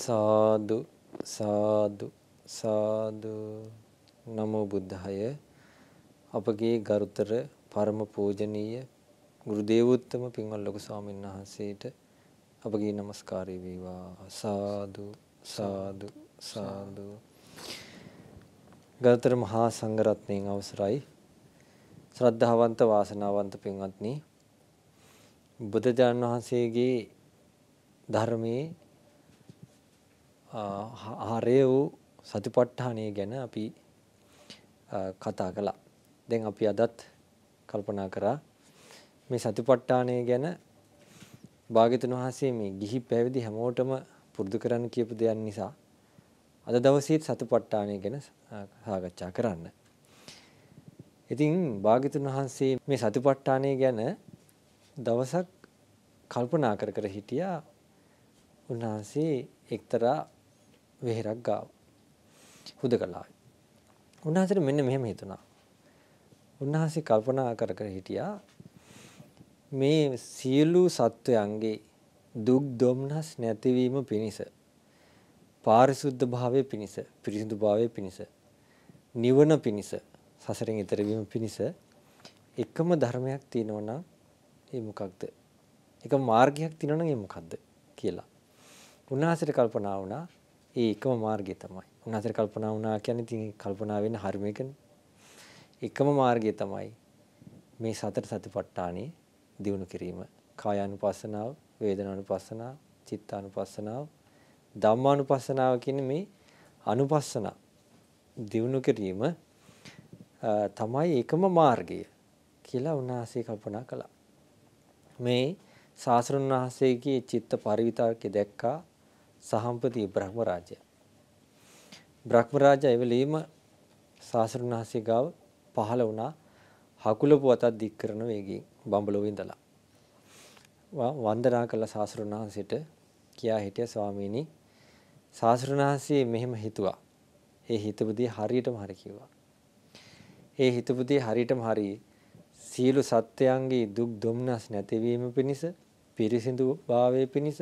සාදු සාදු සාදු නමෝ බුද්ධාය අපගේ ගරුතර පරම පූජනීය ගුරු දේවෝත්තම පින්වත් ලොකු ස්වාමීන් වහන්සේට අපගේ নমස්කාරය වේවා සාදු සාදු සාදු ගරුතර මහා සංඝරත්නයන් අවසරයි ශ්‍රද්ධාවන්ත වාසනාවන්ත පින්වත්නි බුදුජාණන් වහන්සේගේ ධර්මයේ ආහාරය වූ සතිපට්ඨානය ගැන අපි කතා කළා. දැන් අපි අදත් කල්පනා කරා මේ සතිපට්ඨානය ගැන භාග්‍යතුන් වහන්සේ මේ ගිහි පැවිදි හැමෝටම පුරුදු කරන්න කියපු දෙයක් නිසා අද දවසේත් සතිපට්ඨානය ගැන සාකච්ඡා කරන්න. ඉතින් භාග්‍යතුන් වහන්සේ මේ සතිපට්ඨානය ගැන දවසක් කල්පනා කර කර හිටියා උන්වහන්සේ එක්තරා වෙහෙරක් ගාව. හුදකලාවේ. උන්වහන්සේට මෙන්න මෙහෙම හිතුණා. උන්වහන්සේ කල්පනා කර කර හිටියා මේ සියලු සත්වයන්ගේ දුක් දුම්නස් නැතිවීම පිණිස පාරිශුද්ධ භාවය පිණිස පිරිසිදු භාවය පිණිස නිවන පිණිස සසරෙන් ඈතර වීම පිණිස එකම ධර්මයක් තියෙනවා නම් ඒ මොකක්ද? එක මාර්ගයක් තියෙනවා නම් ඒ මොකක්ද කියලා. උන්වහන්සේට කල්පනා වුණා ඒ එකම මාර්ගය තමයි. උන්වහන්සේට කල්පනා වුණා කියන්නේ ඉතින් කල්පනා වෙන්න හරිමකනේ. එකම මාර්ගය තමයි මේ සතර සතිපට්ඨානෙ දියුණු කිරීම. කායානුපස්සනාව, වේදනානුපස්සනාව, චිත්තානුපස්සනාව, ධම්මානුපස්සනාව කියන මේ අනුපස්සනා දියුණු කිරීම තමයි එකම මාර්ගය කියලා උන්වහන්සේ කල්පනා කළා. මේ සාසරුන් වහන්සේගේ චිත්ත පරිවිතර්කය දැක්කා සහම්පති බ්‍රහ්ම රාජයා. බ්‍රහ්ම රාජයා එවෙලීම සාසරුණ හසේ ගාව පහළ වුණා හකුලපු අතක් දික් කරන වේගයෙන් බඹලොව ඉඳලා. වන්දනා කළ සාසරුණ හසේට කියා හිටිය ස්වාමීනි සාසරුණ හසේ මෙහෙම හිතුවා. ඒ හිතපුදී හරියටම හරි කිව්වා. ඒ හිතපුදී හරියටම හරි සියලු සත්‍යයන්ගේ දුක් දුම්නස් නැතිවීම පිණිස පිරිසිදු භාවය පිණිස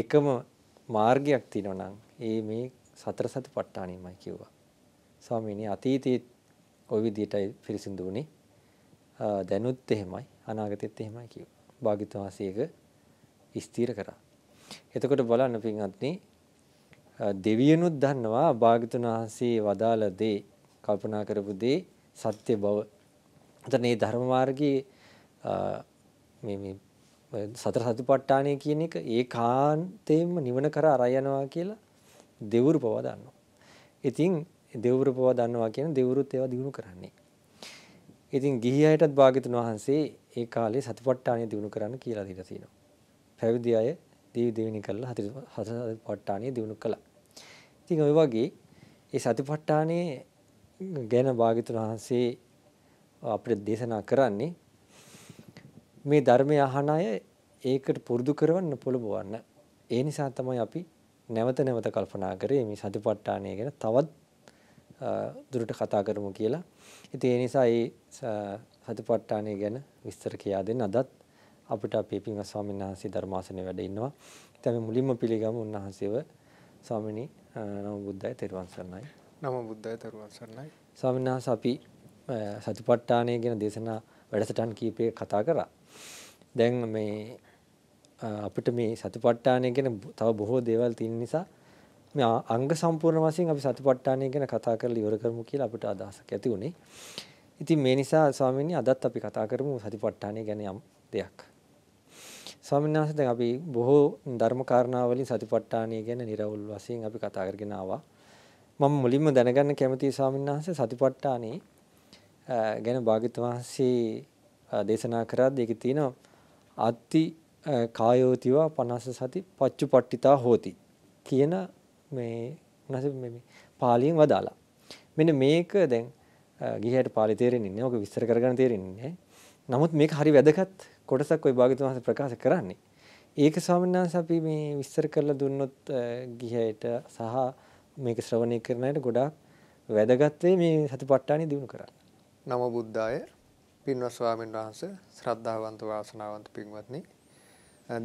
එකම මාර්ගයක් තියෙනවා නම් ඒ මේ සතර සතිපට්ඨානෙමයි කිව්වා. ස්වාමීනි අතීතයේ ওই විදිහටයි පිරිසිදු වුණේ. දැනුත් එහෙමයි අනාගතෙත් එහෙමයි කිව්වා. භාග්‍යතුන් වහන්සේ ස්ථීර කරා. එතකොට බලන්න පින්වත්නි දෙවියනුත් දන්නවා භාග්‍යතුන් වහන්සේ වදාළ දේ කල්පනා කරපු දේ සත්‍ය බව. එතන මේ ධර්ම මාර්ගයේ මේ මේ සතර සතිපට්ඨානය කියන එක ඒකාන්තයෙන්ම නිවන කර අරය යනවා කියලා දෙවුරු පව දන්නවා. ඉතින් දෙවුරු පව දන්නවා කියන දෙවුරුත් ඒවා දිනු කරන්නේ. ඉතින් ගිහි අයටත් භාග්‍යතුන් වහන්සේ ඒ කාලේ සතිපට්ඨානය දිනු කරන්න කියලා දීලා තිනවා. පැවිදි අය දේව දෙවිනි කරලා සතිපට්ඨානය දිනු කළා. ඉතින් ওই වගේ ඒ සතිපට්ඨානයේ ගැන භාග්‍යතුන් වහන්සේ අපිට දේශනා කරන්නේ මේ ධර්මය අහන අය ඒකට පුරුදු කරවන්න පොළඹවන්න. ඒ නිසා තමයි අපි නැවත නැවත කල්පනා කරේ මේ සතිපට්ඨානය ගැන තවත් දුරට කතා කරමු කියලා. ඉතින් ඒ නිසා මේ සතිපට්ඨානය ගැන විස්තර කියා දෙන්න අදත් අපිට අපේ පින්වත් ස්වාමීන් වහන්සේ ධර්මාසනේ වැඩ ඉන්නවා. ඉතින් අපි මුලින්ම පිළිගමු උන්වහන්සේව ස්වාමිනී නම බුද්දයි තෙරුවන් සරණයි. නම බුද්දයි තෙරුවන් සරණයි. ස්වාමීන් වහන්සේ අපි සතිපට්ඨානය ගැන දේශනා වැඩසටහන් කීපයක කතා කරා. දැන් මේ අපිට මේ සතිපට්ඨානය ගැන තව බොහෝ දේවල් තියෙන නිසා මේ අංග සම්පූර්ණ වශයෙන් අපි සතිපට්ඨානය ගැන කතා කරලා ඉවර කරමු කියලා අපිට අදහසක් ඇති වුණේ. ඉතින් මේ නිසා ස්වාමීන් අදත් අපි කතා කරමු සතිපට්ඨානය ගැන යම් දෙයක්. ස්වාමීන් වහන්සේ දැන් අපි බොහෝ ධර්ම කාරණා වලින් සතිපට්ඨානය ගැන निराවුල් වශයෙන් අපි කතා කරගෙන ආවා. මම මුලින්ම දැනගන්න කැමතියි ස්වාමීන් වහන්සේ සතිපට්ඨානේ ගැන භාග්‍යවත් වහන්සේ දේශනා කරද්දී ඒක තියෙනවා අත්ති කායෝතිවා පනස්ස සති පච්චුපට්ඨිතා හෝති කියන මේ මොනස මේ පාලියෙන් වදාලා. මෙන්න මේක දැන් ගිහයට පාලි තේරෙන්නේ නැහැ. ඔක විස්තර කරගෙන තේරෙන්නේ නමුත් මේක හරි වැදගත් කොටසක් ওই භාග්‍යතුන් වහන්සේ ප්‍රකාශ කරන්නේ. ඒක ස්වාමීන් වහන්සේ අපි මේ විස්තර කරලා දුන්නොත් ගිහයට සහ මේක ශ්‍රවණය කරන අයට ගොඩාක් වැදගත් මේ සතිපට්ඨානෙ දිනු කරන්න. නම බුද්ධාය පින්වත් ස්වාමීන් වහන්සේ ශ්‍රද්ධාවන්ත වාසනාවන්ත පින්වත්නි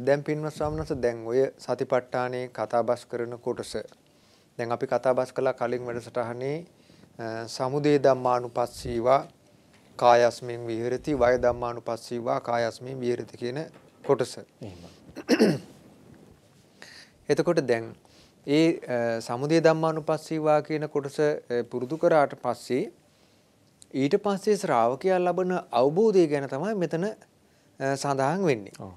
දැන් පින්වත් ස්වාමීන් වහන්සේ දැන් ඔය සතිපට්ඨානේ කතාබස් කරන කොටස දැන් අපි කතාබස් කළා කලින් වැඩසටහනේ සමුදේ ධම්මානුපස්සීවා කායස්මෙන් විහෙරති වය ධම්මානුපස්සීවා කායස්මෙන් විහෙරති කියන කොටස එතකොට දැන් ඒ සමුදේ ධම්මානුපස්සීවා කියන කොටස පුරුදු කරාට පස්සේ ඊට පස්සේ ශ්‍රාවකයා ලබන අවබෝධය ගැන තමයි මෙතන සඳහන් වෙන්නේ.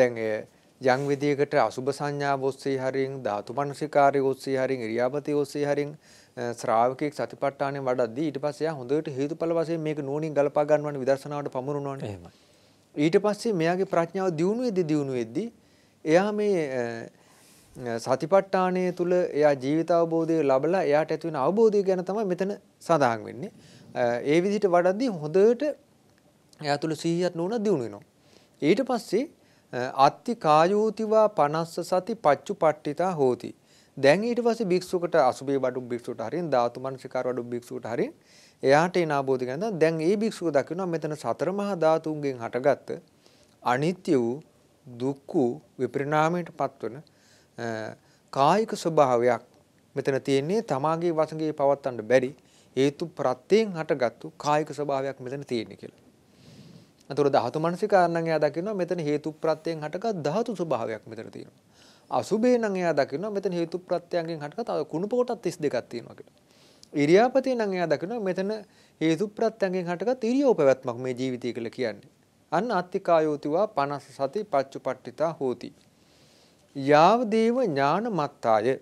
දැන් යම් විදියකට අසුභ සංඥාව ඔස්සේ හරින් ධාතු මනසිකාරය ඔස්සේ හරින් ඉරියාපති ඔස්සේ හරින් ශ්‍රාවකෙක් සතිපට්ඨානෙ වඩද්දී ඊට පස්සේ එයා හොඳට හේතුඵල වශයෙන් මේක නෝනින් ගලපා ගන්නවනේ විදර්ශනාවට පමුණුනවනේ. එහෙමයි. ඊට පස්සේ මෙයාගේ ප්‍රඥාව දියුණු වෙද්දී දියුණු වෙද්දී එයා මේ සතිපට්ඨානය තුල එයා ජීවිත අවබෝධය ලැබලා එයාට ඇති වෙන අවබෝධය ගැන තමයි මෙතන සඳහන් වෙන්නේ. ඒ විදිහට වඩද්දී හොඳට එයා තුල සිහියක් නුවණ දියුණු වෙනවා. ඊට පස්සේ අත්ති කායෝතිවා 50 සති පච්චුපට්ඨිතා හෝති. දැන් ඊට පස්සේ භික්ෂුවකට අසුබේ බඩු භික්ෂුවට හරින් ධාතු මනසිකාර වඩු භික්ෂුවට හරින් එයාට එන ආબોධ ගැන දැන් ඒ භික්ෂුව දකිනවා මෙතන සතර මහා ධාතුන්ගෙන් හටගත්ත අනිත්‍ය වූ දුක් වූ විපරිණාමයට පත්වන කායික ස්වභාවයක් මෙතන තියෙන්නේ තමාගේ වසඟේ පවත්තන්න බැරි හේතු ප්‍රත්‍යයෙන් හටගත්තු කායික ස්වභාවයක් මෙතන තියෙන්නේ කියලා. අතොර ධාතු මනසිකාරණං එයා දකිනවා මෙතන හේතු ප්‍රත්‍යයෙන් හටගත් ධාතු ස්වභාවයක් මෙතන තියෙනවා. අසුභේ නම් එයා දකිනවා මෙතන හේතු ප්‍රත්‍යයෙන් හටගත් තව කුණප කොටස් 32ක් තියෙනවා කියලා. ඉරියාපතේ නම් එයා දකිනවා මෙතන හේතු ප්‍රත්‍යයෙන් හටගත් ඉරියව් පැවැත්මක් මේ ජීවිතය කියලා කියන්නේ. අන්න අත්තිකායෝතිවා 50 සති පච්චුපට්ඨිතා හෝති. යාව දේව ඥාන මත්තාය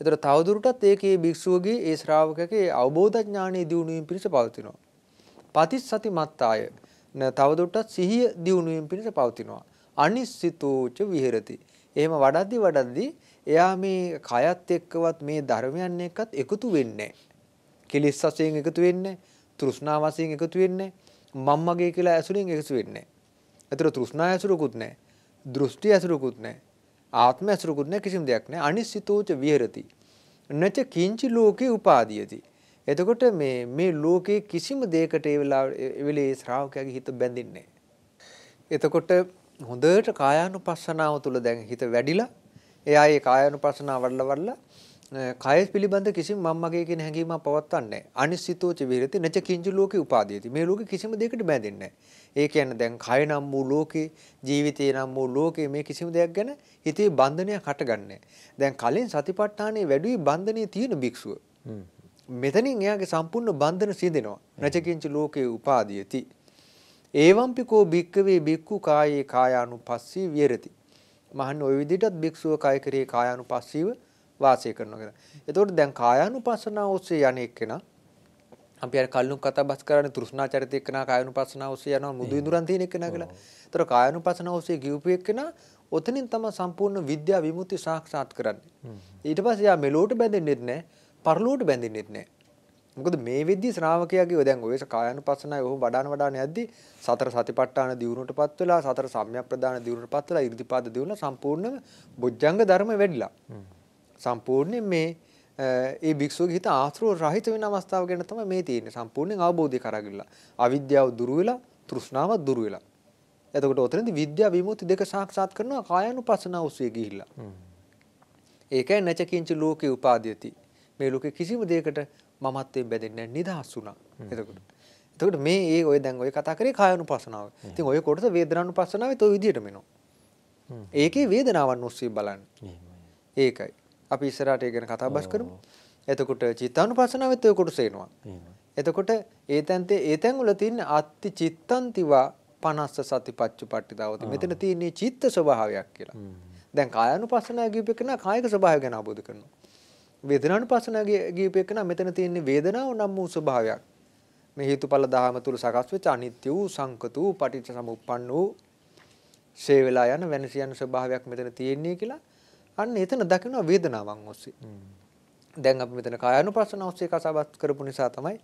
එතකොට තවදුරටත් ඒකේ භික්ෂුවගේ ඒ ශ්‍රාවකගේ අවබෝධඥානෙ දියුණුවීම පිණිස පවතිනවා. පතිස්සති මත්තාය න තවදුරටත් සිහිය දියුණුවීම පිණිස පවතිනවා. අනිස්සිතෝච විහෙරති. එහෙම වඩද්දි වඩද්දි එයා මේ කයත් එක්කවත් මේ ධර්මයන් එක්කත් එකතු වෙන්නේ කෙලිස් වශයෙන් එකතු වෙන්නේ තෘෂ්ණා වශයෙන් එකතු වෙන්නේ මම්මගේ කියලා ඇසුරින් එකතු වෙන්නේ. ඒතර තෘෂ්ණා ඇසුරකුත් නැහැ. දෘෂ්ටි ඇසුරකුත් නැහැ. ආත්ම ඇසුරකුත් නැහැ කිසිම දෙයක් නැහැ. අනිසිතෝච විහෙරති. නච කිංචි ලෝකේ උපාදීයති. එතකොට මේ මේ ලෝකේ කිසිම දෙයකට ඒ වෙලාවේ ශ්‍රාවකයාගේ හිත බැඳෙන්නේ එතකොට හොඳට කායානුපස්සනාව තුළ දැන් හිත වැඩිලා එයා ඒ කායානුපස්සනාව වඩලා වඩලා කය පිළිබඳ කිසිම මම මගේ කියන හැඟීමක් පවත්වන්නේ නැහැ. අනිසිතෝච විරති නච කිංජු ලෝකේ උපාදීති. මේ ලෝකේ කිසිම දෙයකට බැඳෙන්නේ නැහැ. ඒ කියන්නේ දැන් කය නම් වූ ලෝකේ, ජීවිතේ නම් වූ ලෝකේ මේ කිසිම දෙයක් ගැන හිතේ බන්ධනයක් හටගන්නේ දැන් කලින් සතිපට්ඨානයේ වැඩි බන්ධනයේ තියෙන භික්ෂුව. මෙතනින් එයාගේ සම්පූර්ණ බන්ධන සිදෙනවා. නච කිංජු ලෝකේ උපාදීති. ඒවම්පිකෝ භික්කවේ භික්ඛු කායේ කායානුපස්සී විරති. මහන්න ওই විදිහටත් භික්ෂුව කය කරේ කායානුපස්සීව වාසය කරනවා කියලා. එතකොට දැන් කායානුපස්සනාව ඔස්සේ යන්නේ එක්කෙනා අපි අර කල්නු කතා බස් කරන්නේ තෘෂ්ණා චරිතය එක්කනා කායනුපස්සනාව ඔස්සේ යනවා මුදු ඉඳුරන් තියෙන එක්කනා කියලා. ඒතර කායනුපස්සනාව ඔස්සේ ගියපු එක්කනා ඔතනින් තමයි සම්පූර්ණ විද්‍යා විමුක්ති සාක්ෂාත් කරන්නේ. ඊට පස්සේ යා මෙලොවට බැඳෙන්නේත් නැහැ, පරලොවට බැඳෙන්නේත් නැහැ. මොකද මේ වෙද්දී ශ්‍රාවකයාගේ දැන් ඔය කායනුපස්සනාවේ ඔහු වඩාන වඩාන යද්දී සතර සතිපට්ඨාන දියුණුවටපත් වෙලා සතර සම්‍යක් ප්‍රදාන දියුණුවටපත් වෙලා 이르දිපාද දියුණුව සම්පූර්ණ බොජ්ජංග ධර්ම වැඩිලා. සම්පූර්ණයෙන් මේ ඒ භික්ෂුවගේ හිත ආශ්‍රව රහිත වෙන අවස්ථාව ගැන තමයි මේ තියෙන්නේ සම්පූර්ණයෙන් අවබෝධය කරගිලා. අවිද්‍යාව දුරු වෙලා තෘෂ්ණාව දුරු වෙලා. එතකොට උතරින්දි විද්‍යා විමුක්ති දෙක සාක්ෂාත් කරනවා කායानुපස්සනාව උස්සේ ගිහිල්ලා. ඒකයි නැචකින්ච ලෝකේ උපාදීයති. මේ ලෝකේ කිසිම දෙයකට මමත්වයෙන් බැඳෙන්නේ නැහැ නිදහස් වුණා. එතකොට. එතකොට මේ ඒ ඔය දැන් ඔය කතා කරේ කායानुපස්සනාව. ඉතින් ඔය කොටස වේදනානුපස්සනාවේ toy විදියටම එනවා. ඒකේ වේදනාවන් ඔස්සේ බලන්න. ඒකයි. අපි ඉස්සරහට ඒ ගැන කතා බස් කරමු. එතකොට චිත්තානුපස්සනාවෙත් ඔය කොටස එනවා. එතකොට ඒ තැන්තේ ඒ තැන් වල තියෙන අත්ති චිත්තන්තිවා 50 සතිපත්චුපට්ඨිතාවති. මෙතන තියෙන්නේ චිත්ත ස්වභාවයක් කියලා. දැන් කායानुපස්සනාව කියූපේකන කායික ස්වභාවය ගැන අවබෝධ කරනවා. වේදනානුපස්සනාව කියූපේකන මෙතන තියෙන්නේ වේදනාව නම් වූ ස්වභාවයක්. මේ හේතුඵල ධහම තුල සකස් වෙච්ච අනිත්‍ය වූ සංකත වූ පටිච්ච සමුප්පන්න වූ ෂේ වෙලා යන වෙනසියන ස්වභාවයක් මෙතන තියෙන්නේ කියලා අන්න එතන දකිනවා වේදනාවන් ඔස්සේ. දැන් අපි මෙතන කායानुපස්සන ඔස්සේ කසාබත් කරපු නිසා තමයි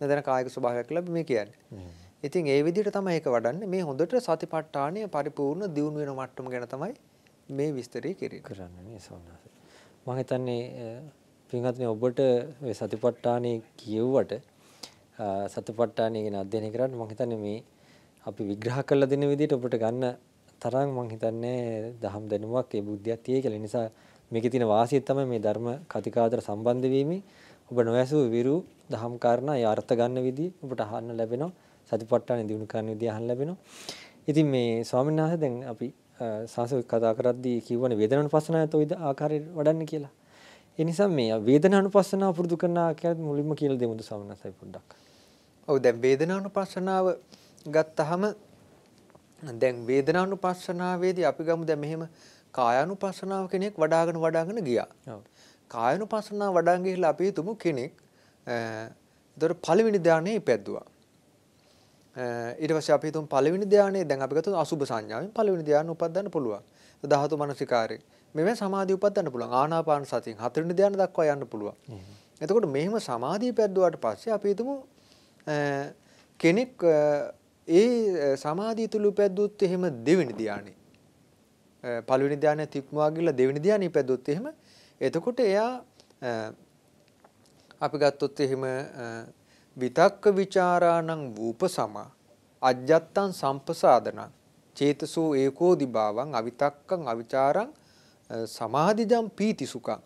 මෙතන කායික ස්වභාවයක් ලැබ මේ කියන්නේ. ඉතින් ඒ විදිහට තමයි ඒක වඩන්නේ. මේ හොඳට සතිපට්ඨානය පරිපූර්ණ දියුණු වෙන මට්ටම ගැන තමයි මේ විස්තරය කෙරේ කරන්නේ නේ සෝනාස. මම හිතන්නේ පින්වත්නි ඔබට මේ සතිපට්ඨානෙ කියවුවට සතිපට්ඨානය ගැන අධ්‍යයනය කරාට මම හිතන්නේ මේ අපි විග්‍රහ කරලා දෙන විදිහට ඔබට ගන්න තරම් මං හිතන්නේ දහම් දැනුමක් ඒ බුද්ධියක් තියෙයි කියලා. නිසා මේකේ තියෙන වාසිය තමයි මේ ධර්ම කතිකාතර සම්බන්ධ වීමයි. ඔබ නොඇසූ විරු දහම් කාරණා ඒ අර්ථ ගන්න විදිය ඔබට අහන්න ලැබෙනවා. සතිපට්ඨාන දිනු කරන විදිය අහන්න ලැබෙනවා. ඉතින් මේ ස්වාමීන් වහන්සේ දැන් අපි සංසව කතා කරද්දී කියවන වේදනානුපස්සනාවත් ওই ආකාරයට වඩන්න කියලා. ඒ නිසා මේ වේදනානුපස්සනාව පුරුදු කරන ආකාරයත් මුලින්ම කියලා දෙමුද ස්වාමීන් වහන්සේ පොඩ්ඩක්. ඔව් දැන් වේදනානුපස්සනාව ගත්තාම දැන් වේදනානුපස්සනාවේදී අපි ගමු දැන් මෙහෙම කායानुපස්සනාව කෙනෙක් වඩාගෙන වඩාගෙන ගියා. ඔව්. කායानुපස්සනාව වඩාගෙන ගිහිල්ලා අපි හිතමු කෙනෙක් අ ඒතර පළවෙනි ධානයේ ඉපැද්දුවා. ඊට පස්සේ අපි හිතමු පළවෙනි ධානයේ දැන් අපි ගත්තොත් අසුබ සංඥාවෙන් පළවෙනි ධානය උපදින්න පුළුවන්. ධාතු මනසිකාරයෙන්. මෙවෙන් සමාධිය උපදින්න පුළුවන්. ආනාපාන සතියෙන් හතරවෙනි ධානය දක්වා යන්න පුළුවන්. එතකොට මෙහෙම සමාධිය පැද්දුවාට පස්සේ අපි හිතමු කෙනෙක් ඒ සමාධිය තුල උපැද්දුත් එහෙම දෙවෙනි ධානයේ. පළවෙනි ධානය තික්මවා ගිහලා දෙවෙනි ධානය උපැද්දුත් එහෙම එතකොට එයා අපි ගත්තොත් එහෙම විතක්ක ਵਿਚාරාණං වූපසමා අජ්ජත්තං සම්පසාදනං චේතසෝ ඒකෝදි භාවං අවිතක්කං අවිචාරං සමාධිජං පීතිසුඛං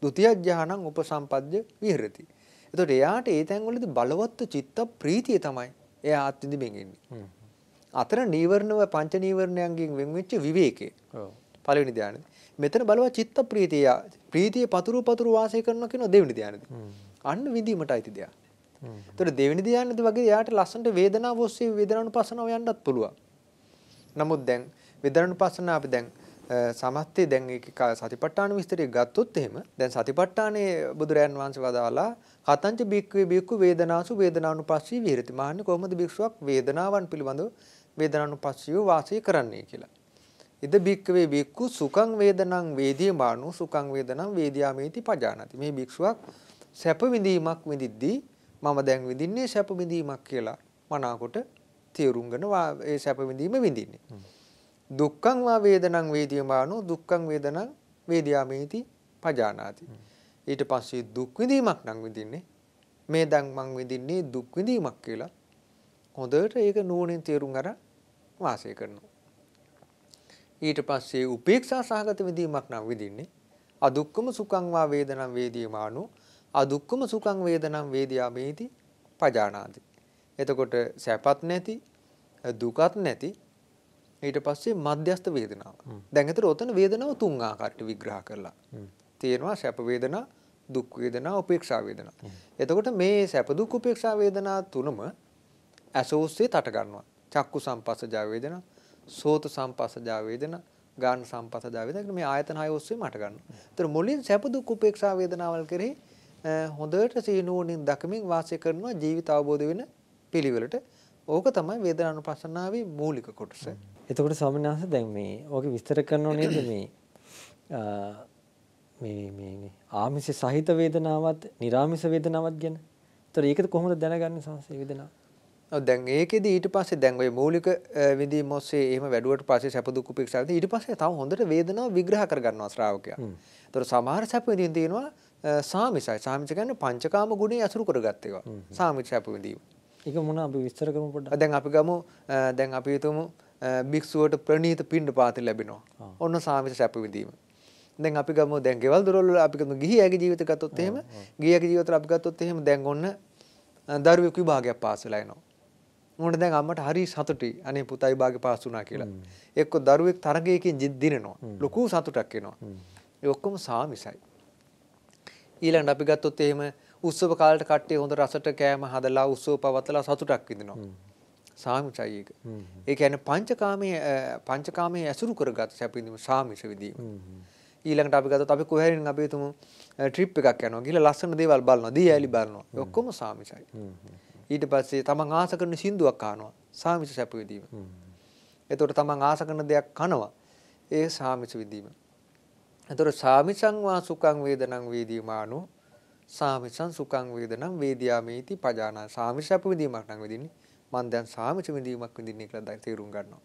ဒုတိ ය ඥානං උපසම්පද්ද විහෙරති. එතකොට එයාට ඒ තැන්වලදී බලවත් චිත්ත ප්‍රීතිය තමයි එය ආත්විදිමෙන් එන්නේ. අතර නීවරණව පංච නීවරණයන්ගෙන් වෙන්වෙච්ච විවේකය. ඔව්. පළවෙනි ධානයද. මෙතන බලවා චිත්ත ප්‍රීතිය ප්‍රීතිය පතුරු පතුරු වාසය කරනවා කියන දෙවෙනි ධානයද. අන්න විඳීමට අයිති දෙයක්. ඒතර දෙවෙනි ධානයද වගේ යාට ලස්සනට වේදනාව ඔස්සේ වේදනානුපස්සනාව යන්නත් පුළුවන්. නමුත් දැන් වේදනානුපස්සනාව අපි දැන් සමස්තේ දැන් ඒක සතිපට්ඨාන විස්තරය ගත්තොත් එහෙම දැන් සතිපට්ඨානේ බුදුරයන් වහන්සේ වදාලා කතංච බික්කවේ බික්කු වේදනාසු වේදනානුපස්සී විහෙරති. මහන්නේ කොහොමද භික්ෂුවක් වේදනාවන් පිළිබඳව වේදනානුපස්සීව වාසය කරන්නේ කියලා. ඉද බික්කවේ බික්කු සුඛං වේදනං වේදීමානු සුඛං වේදනං වේදියාමේති පජානති. මේ භික්ෂුවක් සැප විඳීමක් විඳිද්දී මම දැන් විඳින්නේ සැප විඳීමක් කියලා මනාකොට තේරුම්ගෙන ඒ සැප විඳීම විඳින්නේ. දුක්ඛං වා වේදනං වේදීමානු දුක්ඛං වේදනං වේදියාමේති පජානාති. ඊට පස්සේ දුක් විඳීමක් නම් විඳින්නේ මේ දැන් මං විඳින්නේ දුක් විඳීමක් කියලා හොඳට ඒක නුවණින් තේරුම් අර වාසය කරනවා ඊට පස්සේ උපේක්ෂා සහගත විඳීමක් නම් විඳින්නේ අදුක්කම සුඛං වා වේදනම් වේදීමානෝ අදුක්කම සුඛං වේදනම් වේදියාමේති පජානාති එතකොට සැපත් නැති දුකත් නැති ඊට පස්සේ මධ්‍යස්ත වේදනාව. දැන් අතර ඔතන වේදනාව තුන් ආකාරයට විග්‍රහ කරලා. තියෙනවා සැප වේදනා දුක් වේදනා, උපේක්ෂා වේදනා. එතකොට මේ සැප දුක් උපේක්ෂා වේදනා තුනම ඇසෝස්සේ තට ගන්නවා. චක්කු සම්පස්සජා වේදනා, සෝත සම්පස්සජා වේදනා, ගාන සම්පස්සජා වේදනා මේ ආයතන හය ඔස්සේ මට ගන්නවා. ඒතර මුලින් සැප දුක් උපේක්ෂා වේදනාවල් කෙරෙහි හොඳට සීනුවණින් දකමින් වාසය කරනවා ජීවිත අවබෝධ වෙන පිළිවෙලට. ඕක තමයි වේදනානුපස්සනාවේ මූලික කොටස. එතකොට ස්වාමීන් වහන්සේ දැන් මේ ඕකේ විස්තර කරනෝ නේද මේ මේ මේ ආමිෂ සහිත වේදනාවත්, නිර්ආමිෂ වේදනාවත් ගැන. ඒතර ඒකද කොහොමද දැනගන්නේ සංසේ වේදනාව? ඔව් දැන් ඒකෙදි ඊට පස්සේ දැන් ওই මූලික විඳීම් ඔස්සේ එහෙම වැඩුවට පස්සේ සැප දුක් උපේක්ෂාවද ඊට පස්සේ තව හොඳට වේදනාව විග්‍රහ කරගන්නවා ශ්‍රාවකයා. ඒතර සමහර සැප විඳින්න තියෙනවා සාමිසයි. සාමිස කියන්නේ පංචකාම ගුණේ අසුරු කරගත් ඒවා. සාමිස සැප විඳීම. ඒක මොන අපි විස්තර කරමු පොඩ්ඩක්. දැන් අපි ගමු දැන් අපි හිතමු භික්ෂුවට ප්‍රණීත පිණ්ඩපාත ලැබෙනවා. ඔන්න සාමිස සැප විඳීම. දැන් අපි ගමු දැන් ගෙවල් දොරවල් වල අපි ගමු ගිහියගේ ජීවිත ගත්තොත් එහෙම ගිහියගේ ජීවිතවල අපි ගත්තොත් එහෙම දැන් ඔන්න දරුවෙක් විභාගයක් පාස් වෙලා එනවා. උන්ට දැන් අම්මට හරි සතුටුයි. අනේ පුතා විභාගේ පාස් වුණා කියලා. එක්ක දරුවෙක් තරගයකින් දිනනවා. ලොකු සතුටක් එනවා. ඒ ඔක්කොම සාමිසයි. ඊළඟට අපි ගත්තොත් එහෙම උත්සව කාලට කට්ටිය හොඳ රසට කෑම හදලා උත්සව පවත්ලා සතුටක් විඳිනවා. සාමිසයි ඒක. ඒ කියන්නේ පංචකාමයේ පංචකාමයේ ඇසුරු කරගත් සැපින්දීම සාමිස විදීම. ඊළඟට අපි ගත්තොත් අපි කොහේරින් අපි තුමු ට්‍රිප් එකක් යනවා. ගිහලා ලස්සන දේවල් බලනවා. දී ඇලි බලනවා. ඔක්කොම සාමිසයි. ඊට පස්සේ තමන් ආස කරන සින්දුවක් අහනවා. සාමිස සැප විඳීම. එතකොට තමන් ආස කරන දෙයක් කනවා. ඒ සාමිස විඳීම. එතකොට සාමිසං වා සුඛං වේදනං වේදීමානෝ සාමිසං සුඛං වේදනං වේදියාමේති පජානා සාමිස සැප විඳීමක් නම් විඳින්නේ. මම දැන් සාමිස විඳීමක් විඳින්නේ කියලා තේරුම් ගන්නවා.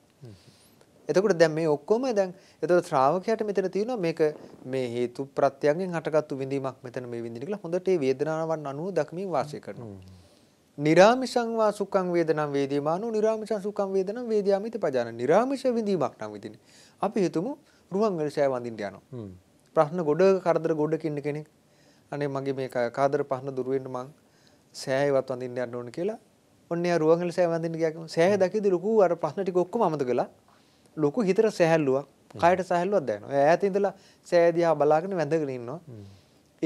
එතකොට දැන් මේ ඔක්කොම දැන් එතකොට ශ්‍රාවකයාට මෙතන තියෙනවා මේක මේ හේතු ප්‍රත්‍යයෙන් හටගත්තු විඳීමක් මෙතන මේ විඳින කියලා හොඳට ඒ වේදනාවන් අනුව දක්මින් වාසය කරනවා. නිරාමිෂං වා සුඛං වේදනං වේදීමානෝ නිරාමිෂං සුඛං වේදනං වේදයාමිත පජාන නිරාමිෂ විඳීමක් නම් විඳින්නේ. අපි හිතමු රුවන්වැලි සෑය වඳින්න යනවා. ප්‍රශ්න ගොඩ කරදර ගොඩක ඉන්න කෙනෙක් අනේ මගේ මේ කාදර පහන දුර වෙන්න මං සෑයවත් වඳින්න යන්න ඕන කියලා. ඔන්න එයා රුවන්වැලි සෑය වඳින්න ගියා කිව්වොත් සෑය දැකීදී ලොකු අර ප්‍රශ්න ටික ඔක්කොම අමතකලා ලොකු හිතර සැහැල්ලුවක් කයට සැහැල්ලුවක් දැනෙනවා. ඈත ඉඳලා සෑ දිහා බලාගෙන වැඳගෙන ඉන්නවා.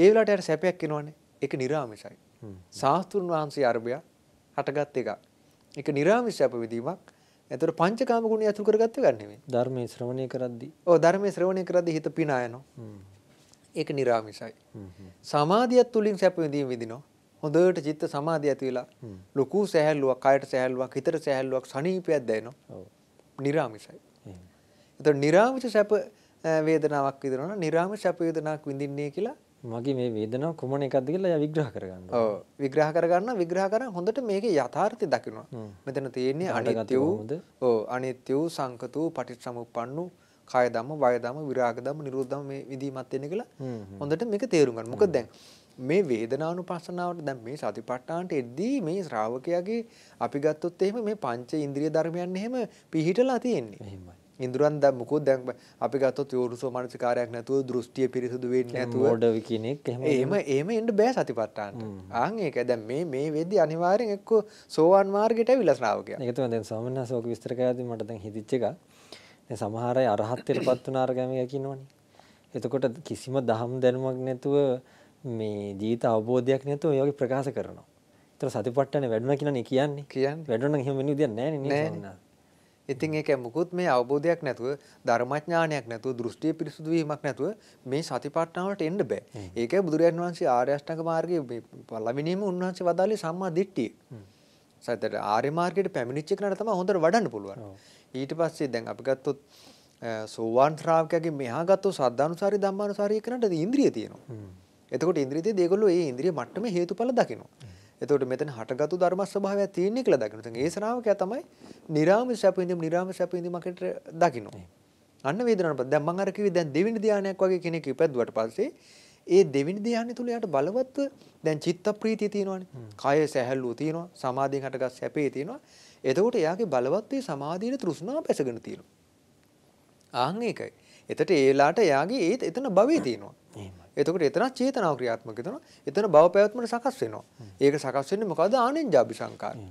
ඒ වෙලාවට යට සැපයක් එනවනේ. ඒක निराமிසයි. සාස්තුන් වහන්සේ අරබය හටගත් එකක්. ඒක निराமிස සැප විදීමක්. එතකොට පංචකාම ගුණය අතුල් කරගත්ත එකක් නෙමෙයි. ධර්මයේ ශ්‍රවණය කරද්දී. ඔව් ධර්මයේ ශ්‍රවණය කරද්දී හිත පිනා යනවා. ඒක निराமிසයි. සමාධියත් තුලින් සැප විඳීම විඳිනවා. හොඳට චිත්ත සමාධිය ඇති වෙලා ලොකු සැහැල්ලුවක්, කයට සැහැල්ලුවක්, හිතට සැහැල්ලුවක්, සනීපයක් දැනෙනවා. ඔව්. निराமிසයි. එතකොට නිරාමිෂ සැප වේදනාවක් විඳිනවා නිරාමිෂ සැප වේදනාවක් විඳින්නේ කියලා මගේ මේ වේදනාව කොමන එකක්ද කියලා එයා විග්‍රහ කරගන්නවා. ඔව් විග්‍රහ කරගන්නවා විග්‍රහ කරන් හොඳට මේකේ යථාර්ථය දකිනවා. මෙතන තියෙන්නේ අනිත්‍ය වූ ඔව් අනිත්‍ය වූ සංකත වූ පටිච්චසමුප්පන්නු කාය ධම්ම වාය ධම්ම විරාග ධම්ම නිරෝධ ධම්ම මේ විදීමත් වෙන කියලා හොඳට මේක තේරුම් ගන්න. මොකද දැන් මේ වේදනානුපස්සනාවට දැන් මේ සතිපට්ඨානට එද්දී මේ ශ්‍රාවකයාගේ අපි ගත්තොත් එහෙම මේ පංච ඉන්ද්‍රිය ධර්මයන් එහෙම පිහිටලා තියෙන්නේ. එහෙමයි. ඉඳුරන් දැම්මකෝ දැන් අපි ගත්තොත් යෝනිසෝ මනසිකාරයක් නැතුව දෘෂ්ටිය පිරිසුදු වෙන්නේ නැතුව මොඩ කෙනෙක් එහෙම එහෙම එහෙම එන්න බෑ සතිපට්ඨානට. ආන් ඒක දැන් මේ මේ වෙද්දි අනිවාර්යෙන් එක්ක සෝවාන් මාර්ගයට ඇවිල්ලා ශ්‍රාවකයා. ඒක තමයි දැන් ස්වාමීන් වහන්සේ ඔක විස්තර කරද්දි මට දැන් හිතිච්ච එක. දැන් සමහර අය අරහත්ත්වයටපත් වුණ අරගමියා කියනවනේ. එතකොට කිසිම දහම් දැනුමක් නැතුව මේ ජීවිත අවබෝධයක් නැතුව යෝගී ප්‍රකාශ කරනවා. ඒතර සතිපට්ඨානේ වැඩුණා කියලා නේ කියන්නේ. කියන්නේ. වැඩුණා නම් එහෙම වෙන්නේ විදියක් නැහැ නේ නේද? ඉතින් ඒක මුකුත් මේ අවබෝධයක් නැතුව ධර්මඥානයක් නැතුව දෘෂ්ටිය පිරිසුදු වීමක් නැතුව මේ සතිපට්ඨානවලට එන්න බෑ. ඒකයි බුදුරජාන් වහන්සේ ආර්ය අෂ්ටාංග මාර්ගයේ පළවෙනිම උන්වහන්සේ වදාළේ සම්මා දිට්ඨිය. සතර ආර්ය මාර්ගයට පැමිණිච්ච කෙනාට තමයි හොඳට වඩන්න පුළුවන්. ඊට පස්සේ දැන් අපි ගත්තොත් සෝවාන් ශ්‍රාවකයාගේ මෙහා ගත්තොත් සද්ධානුසාරි ධම්මානුසාරි කෙනාට ඉන්ද්‍රිය තියෙනවා. එතකොට ඉන්ද්‍රියදී ඒගොල්ලෝ ඒ ඉන්ද්‍රිය මට්ටමේ හේතුඵල දකිනවා. එතකොට මෙතන හටගත්තු ධර්ම ස්වභාවයක් තියෙන්නේ කියලා දකින්න. ඉතින් ඒ ශ්‍රාවකයා තමයි නිර්ාමස සැප විඳීම නිර්ාමස සැප විඳීමකට දකින්න. අන්න වේදනාවක්. දැන් මම අර කිව්වේ දැන් දෙවෙනි ධානයක් වගේ කෙනෙක් ඉපැද්දුවට පස්සේ ඒ දෙවෙනි ධානය තුල යාට බලවත්ව දැන් චිත්ත ප්‍රීතිය තියෙනවානේ. කය සැහැල්ලුව තියෙනවා. සමාධියෙන් හටගත් සැපේ තියෙනවා. එතකොට එයාගේ බලවත්ව සමාධියේ තෘෂ්ණාව පැසගෙන තියෙනවා. ආන් ඒකයි. එතට ඒලාට එයාගේ ඒත් එතන භවයේ තියෙනවා. එතකොට එතන චේතනාව ක්‍රියාත්මක වෙනවා. එතන භව පැවැත්මට සකස් වෙනවා. ඒක සකස් වෙන්නේ මොකද්ද? ආනෙන්ජාපි සංකාරය.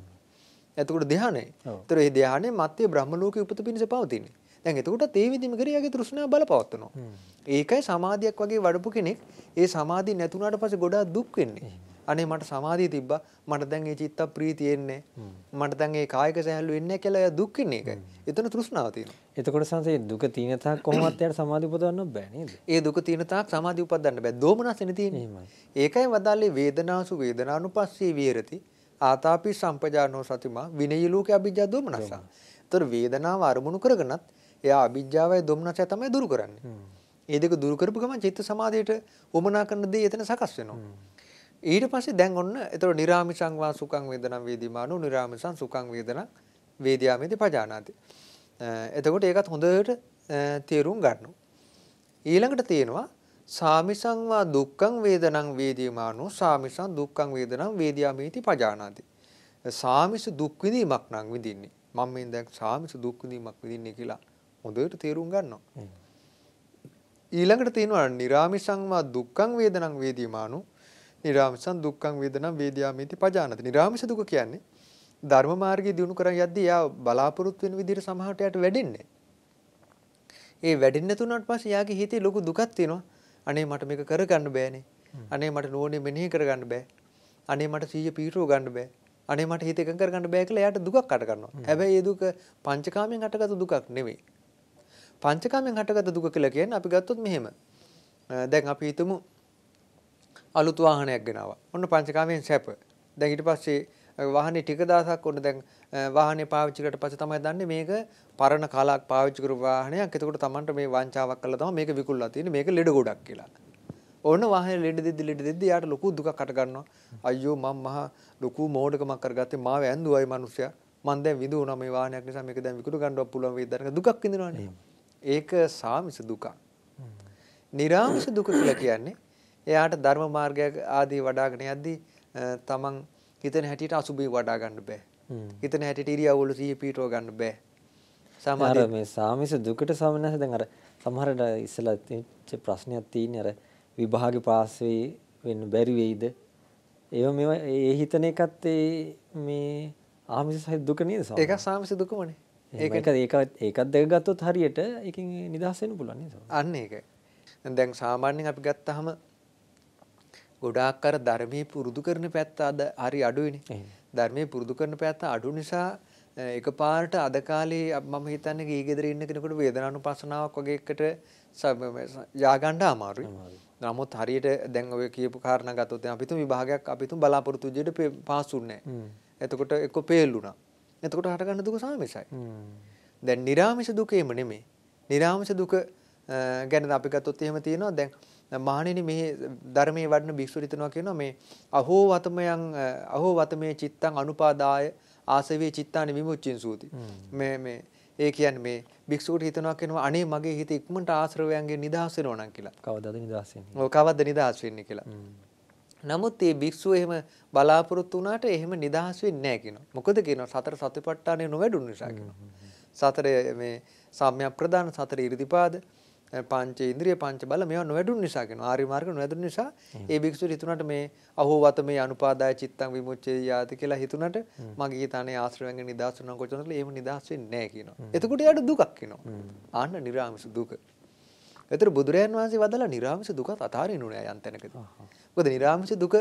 එතකොට ධානය. එතකොට මේ ධානය මත්යේ බ්‍රහ්ම ලෝකයේ උපත පිණිස පවතින්නේ. දැන් එතකොට ඒ විදිහම කරේ යගේ තෘෂ්ණාව බලපවත්වනවා. ඒකයි සමාධියක් වගේ වඩපු කෙනෙක් ඒ සමාධිය නැතුණාට පස්සේ ගොඩාක් දුක් වෙන්නේ. අනේ මට සමාධිය තිබ්බා මට දැන් මේ චිත්ත ප්‍රීතිය එන්නේ මට දැන් මේ කායික සැහැල්ලු එන්නේ කියලා එයා දුක් වෙන එක. එතන තෘෂ්ණාව තියෙනවා. එතකොට සංසේ දුක තියෙන තාක් කොහොමවත් යාට සමාධිය උපදවන්න බෑ නේද? ඒ දුක තියෙන තාක් සමාධිය උපදවන්න බෑ. දෝමනසනේ තියෙන්නේ. එහෙමයි. ඒකයි වදාලේ වේදනාසු වේදනානුපස්සී විහෙරති ආතාපි සම්පජානෝ සතිමා විනය ලෝක අභිජ්ජා දෝමනසා. ඒතර වේදනාව අරමුණු කරගෙනත් එයා අභිජ්ජාවයි දෝමනසය තමයි දුරු කරන්නේ. ඒ දෙක දුරු කරපු ගමන් චිත්ත සමාධියට උමනා කරන දේ එතන සකස් වෙනවා. ඊට පස්සේ දැන් ඔන්න එතකොට නිරාමිසං වා සුඛං වේදනං වේදිමානු නිරාමිසං සුඛං වේදනං වේදියාමේති පජානාති. එතකොට ඒකත් හොඳට තේරුම් ගන්නවා. ඊළඟට තියෙනවා සාමිසං වා දුක්ඛං වේදනං වේදිමානු සාමිසං දුක්ඛං වේදනං වේදියාමේති පජානාති. සාමිස දුක් විඳීමක් නම් විඳින්නේ. මම මේ දැන් සාමිස දුක් විඳීමක් විඳින්නේ කියලා හොඳට තේරුම් ගන්නවා. ඊළඟට තියෙනවා නිරාමිසං වා දුක්ඛං වේදනං වේදිමානු නිරාමිසං දුක්ඛං වේදනං වේදියාමේති පජානති. නිරාමිස දුක කියන්නේ ධර්ම මාර්ගයේ දිනු කරන් යද්දී එයා බලාපොරොත්තු වෙන විදිහට සමහරට යට වැඩෙන්නේ. ඒ වැඩෙන්නේ නැතුණාට පස්සේ එයාගේ හිතේ ලොකු දුකක් තියෙනවා. අනේ මට මේක කරගන්න බෑනේ. අනේ මට නෝනේ මෙනෙහි කරගන්න බෑ. අනේ මට සීය පීරෝ ගන්න බෑ. අනේ මට හිත එකඟ කරගන්න බෑ කියලා එයාට දුකක් අට ගන්නවා. හැබැයි ඒ දුක පංචකාමයෙන් අටගත් දුකක් නෙවෙයි. පංචකාමයෙන් හටගත් දුක කියලා කියන්නේ අපි ගත්තොත් මෙහෙම. දැන් අපි හිතමු අලුත් වාහනයක් ගෙනාවා. ඔන්න පංචකාමයෙන් සැප. දැන් ඊට පස්සේ වාහනේ ටික දවසක් ඔන්න දැන් වාහනේ පාවිච්චි කරලා පස්සේ තමයි දන්නේ මේක පරණ කාලයක් පාවිච්චි කරපු වාහනයක්. එතකොට Tamanට මේ වංචාවක් කළා තමයි මේක විකුණලා තියෙන්නේ. මේක ලෙඩ ගොඩක් කියලා. ඕන වාහනේ ලෙඩ දෙද්දි ලෙඩ දෙද්දි යාට ලොකු දුකක් අට ගන්නවා. අයියෝ මම මහා ලොකු මෝඩකමක් කරගත්තේ මාව ඇඳුවයි මිනිස්සයා. මන් දැන් විදුණා මේ වාහනයක් නිසා මේක දැන් විකුණු ගන්නවත් පුළුවන් වේද දැනක දුකක් විඳිනවනේ. ඒක සාමිස දුකක්. නිරාමිස දුක කියලා කියන්නේ එයාට ධර්ම මාර්ගයක් ආදී වඩාගෙන යද්දී තමන් හිතන හැටියට අසුභී වඩා ගන්න බෑ. හිතන හැටියට ඉරියව්වල සිහිය පීටව ගන්න බෑ. සමහර මේ සාමිස දුකට සමනස දැන් අර සමහරට ඉස්සලා තිච්ච ප්‍රශ්නයක් තියෙන්නේ අර විභාගේ පාස් වෙයි වෙන්න බැරි වෙයිද? ඒව මේවා ඒ හිතන එකත් ඒ මේ ආමිස සහිත දුක නේද සමහර? ඒක සාමිස දුකමනේ. ඒක ඒක ඒකත් දෙක ගත්තොත් හරියට ඒකෙන් නිදහස් වෙන්න පුළුවන් නේද? අන්න ඒක. දැන් සාමාන්‍යයෙන් අපි ගත්තාම ගොඩාක් අර ධර්මයේ පුරුදු කරන පැත්ත අද හරි අඩුයිනේ. ධර්මයේ පුරුදු කරන පැත්ත අඩු නිසා එකපාරට අද කාලේ මම හිතන්නේ ගේ ගෙදර ඉන්න කෙනෙකුට වේදනානුපස්සනාවක් වගේ එකට ය아가න්න අමාරුයි. නමුත් හරියට දැන් ඔය කියපු කාරණා ගත්තොත් දැන් අපිතුම විභාගයක් අපිතුම බලාපොරොත්තු විදියට පාස්ුන්නේ නැහැ. එතකොට එක්ක ෆේල් වුණා. එතකොට හටගන්න දුක සාමේශයි. දැන් निराமிෂ දුකේම නෙමෙයි. निराமிෂ දුක ගැන අපි ගත්තොත් එහෙම තියෙනවා දැන් මහණෙනි මේ ධර්මයේ වඩන භික්ෂු රිතනවා කියනවා මේ අහෝ වතමයන් අහෝ වතමේ චිත්තං අනුපාදාය ආසවේ චිත්තානි විමුච්චින් සූති මේ මේ ඒ කියන්නේ මේ භික්ෂුවට හිතනවා කියනවා අනේ මගේ හිත ඉක්මනට ආශ්‍රවයන්ගෙන් නිදහස් වෙනවා නම් කියලා කවදාද නිදහස් වෙන්නේ ඔව් කවද්ද නිදහස් වෙන්නේ කියලා නමුත් මේ භික්ෂුව එහෙම බලාපොරොත්තු වුණාට එහෙම නිදහස් වෙන්නේ නැහැ කියනවා මොකද කියනවා සතර සතිපට්ඨානය නොවැඩුණු නිසා කියනවා සතර මේ සම්‍යක් ප්‍රදාන සතර ඉරිදිපාද පංච ඉන්ද්‍රිය පංච බල මේවා නොවැඩුණු නිසා කියන ආර්ය මාර්ග නොවැඩුණු නිසා ඒ භික්ෂුව හිතුණට මේ අහෝවත මේ අනුපාදාය චිත්තං විමුච්ඡේ යාති කියලා හිතුණට මගේ තනේ ආශ්‍රවයෙන් නිදහස් වෙනවා කොච්චරද එහෙම නිදහස් වෙන්නේ නැහැ කියනවා. එතකොට යාට දුකක් එනවා. ආන්න නිර්ආමිෂ දුක. ඒතර බුදුරයන් වහන්සේ වදලා නිර්ආමිෂ දුකත් අතාරිනු නෑ යන්තනකදී. මොකද නිර්ආමිෂ දුක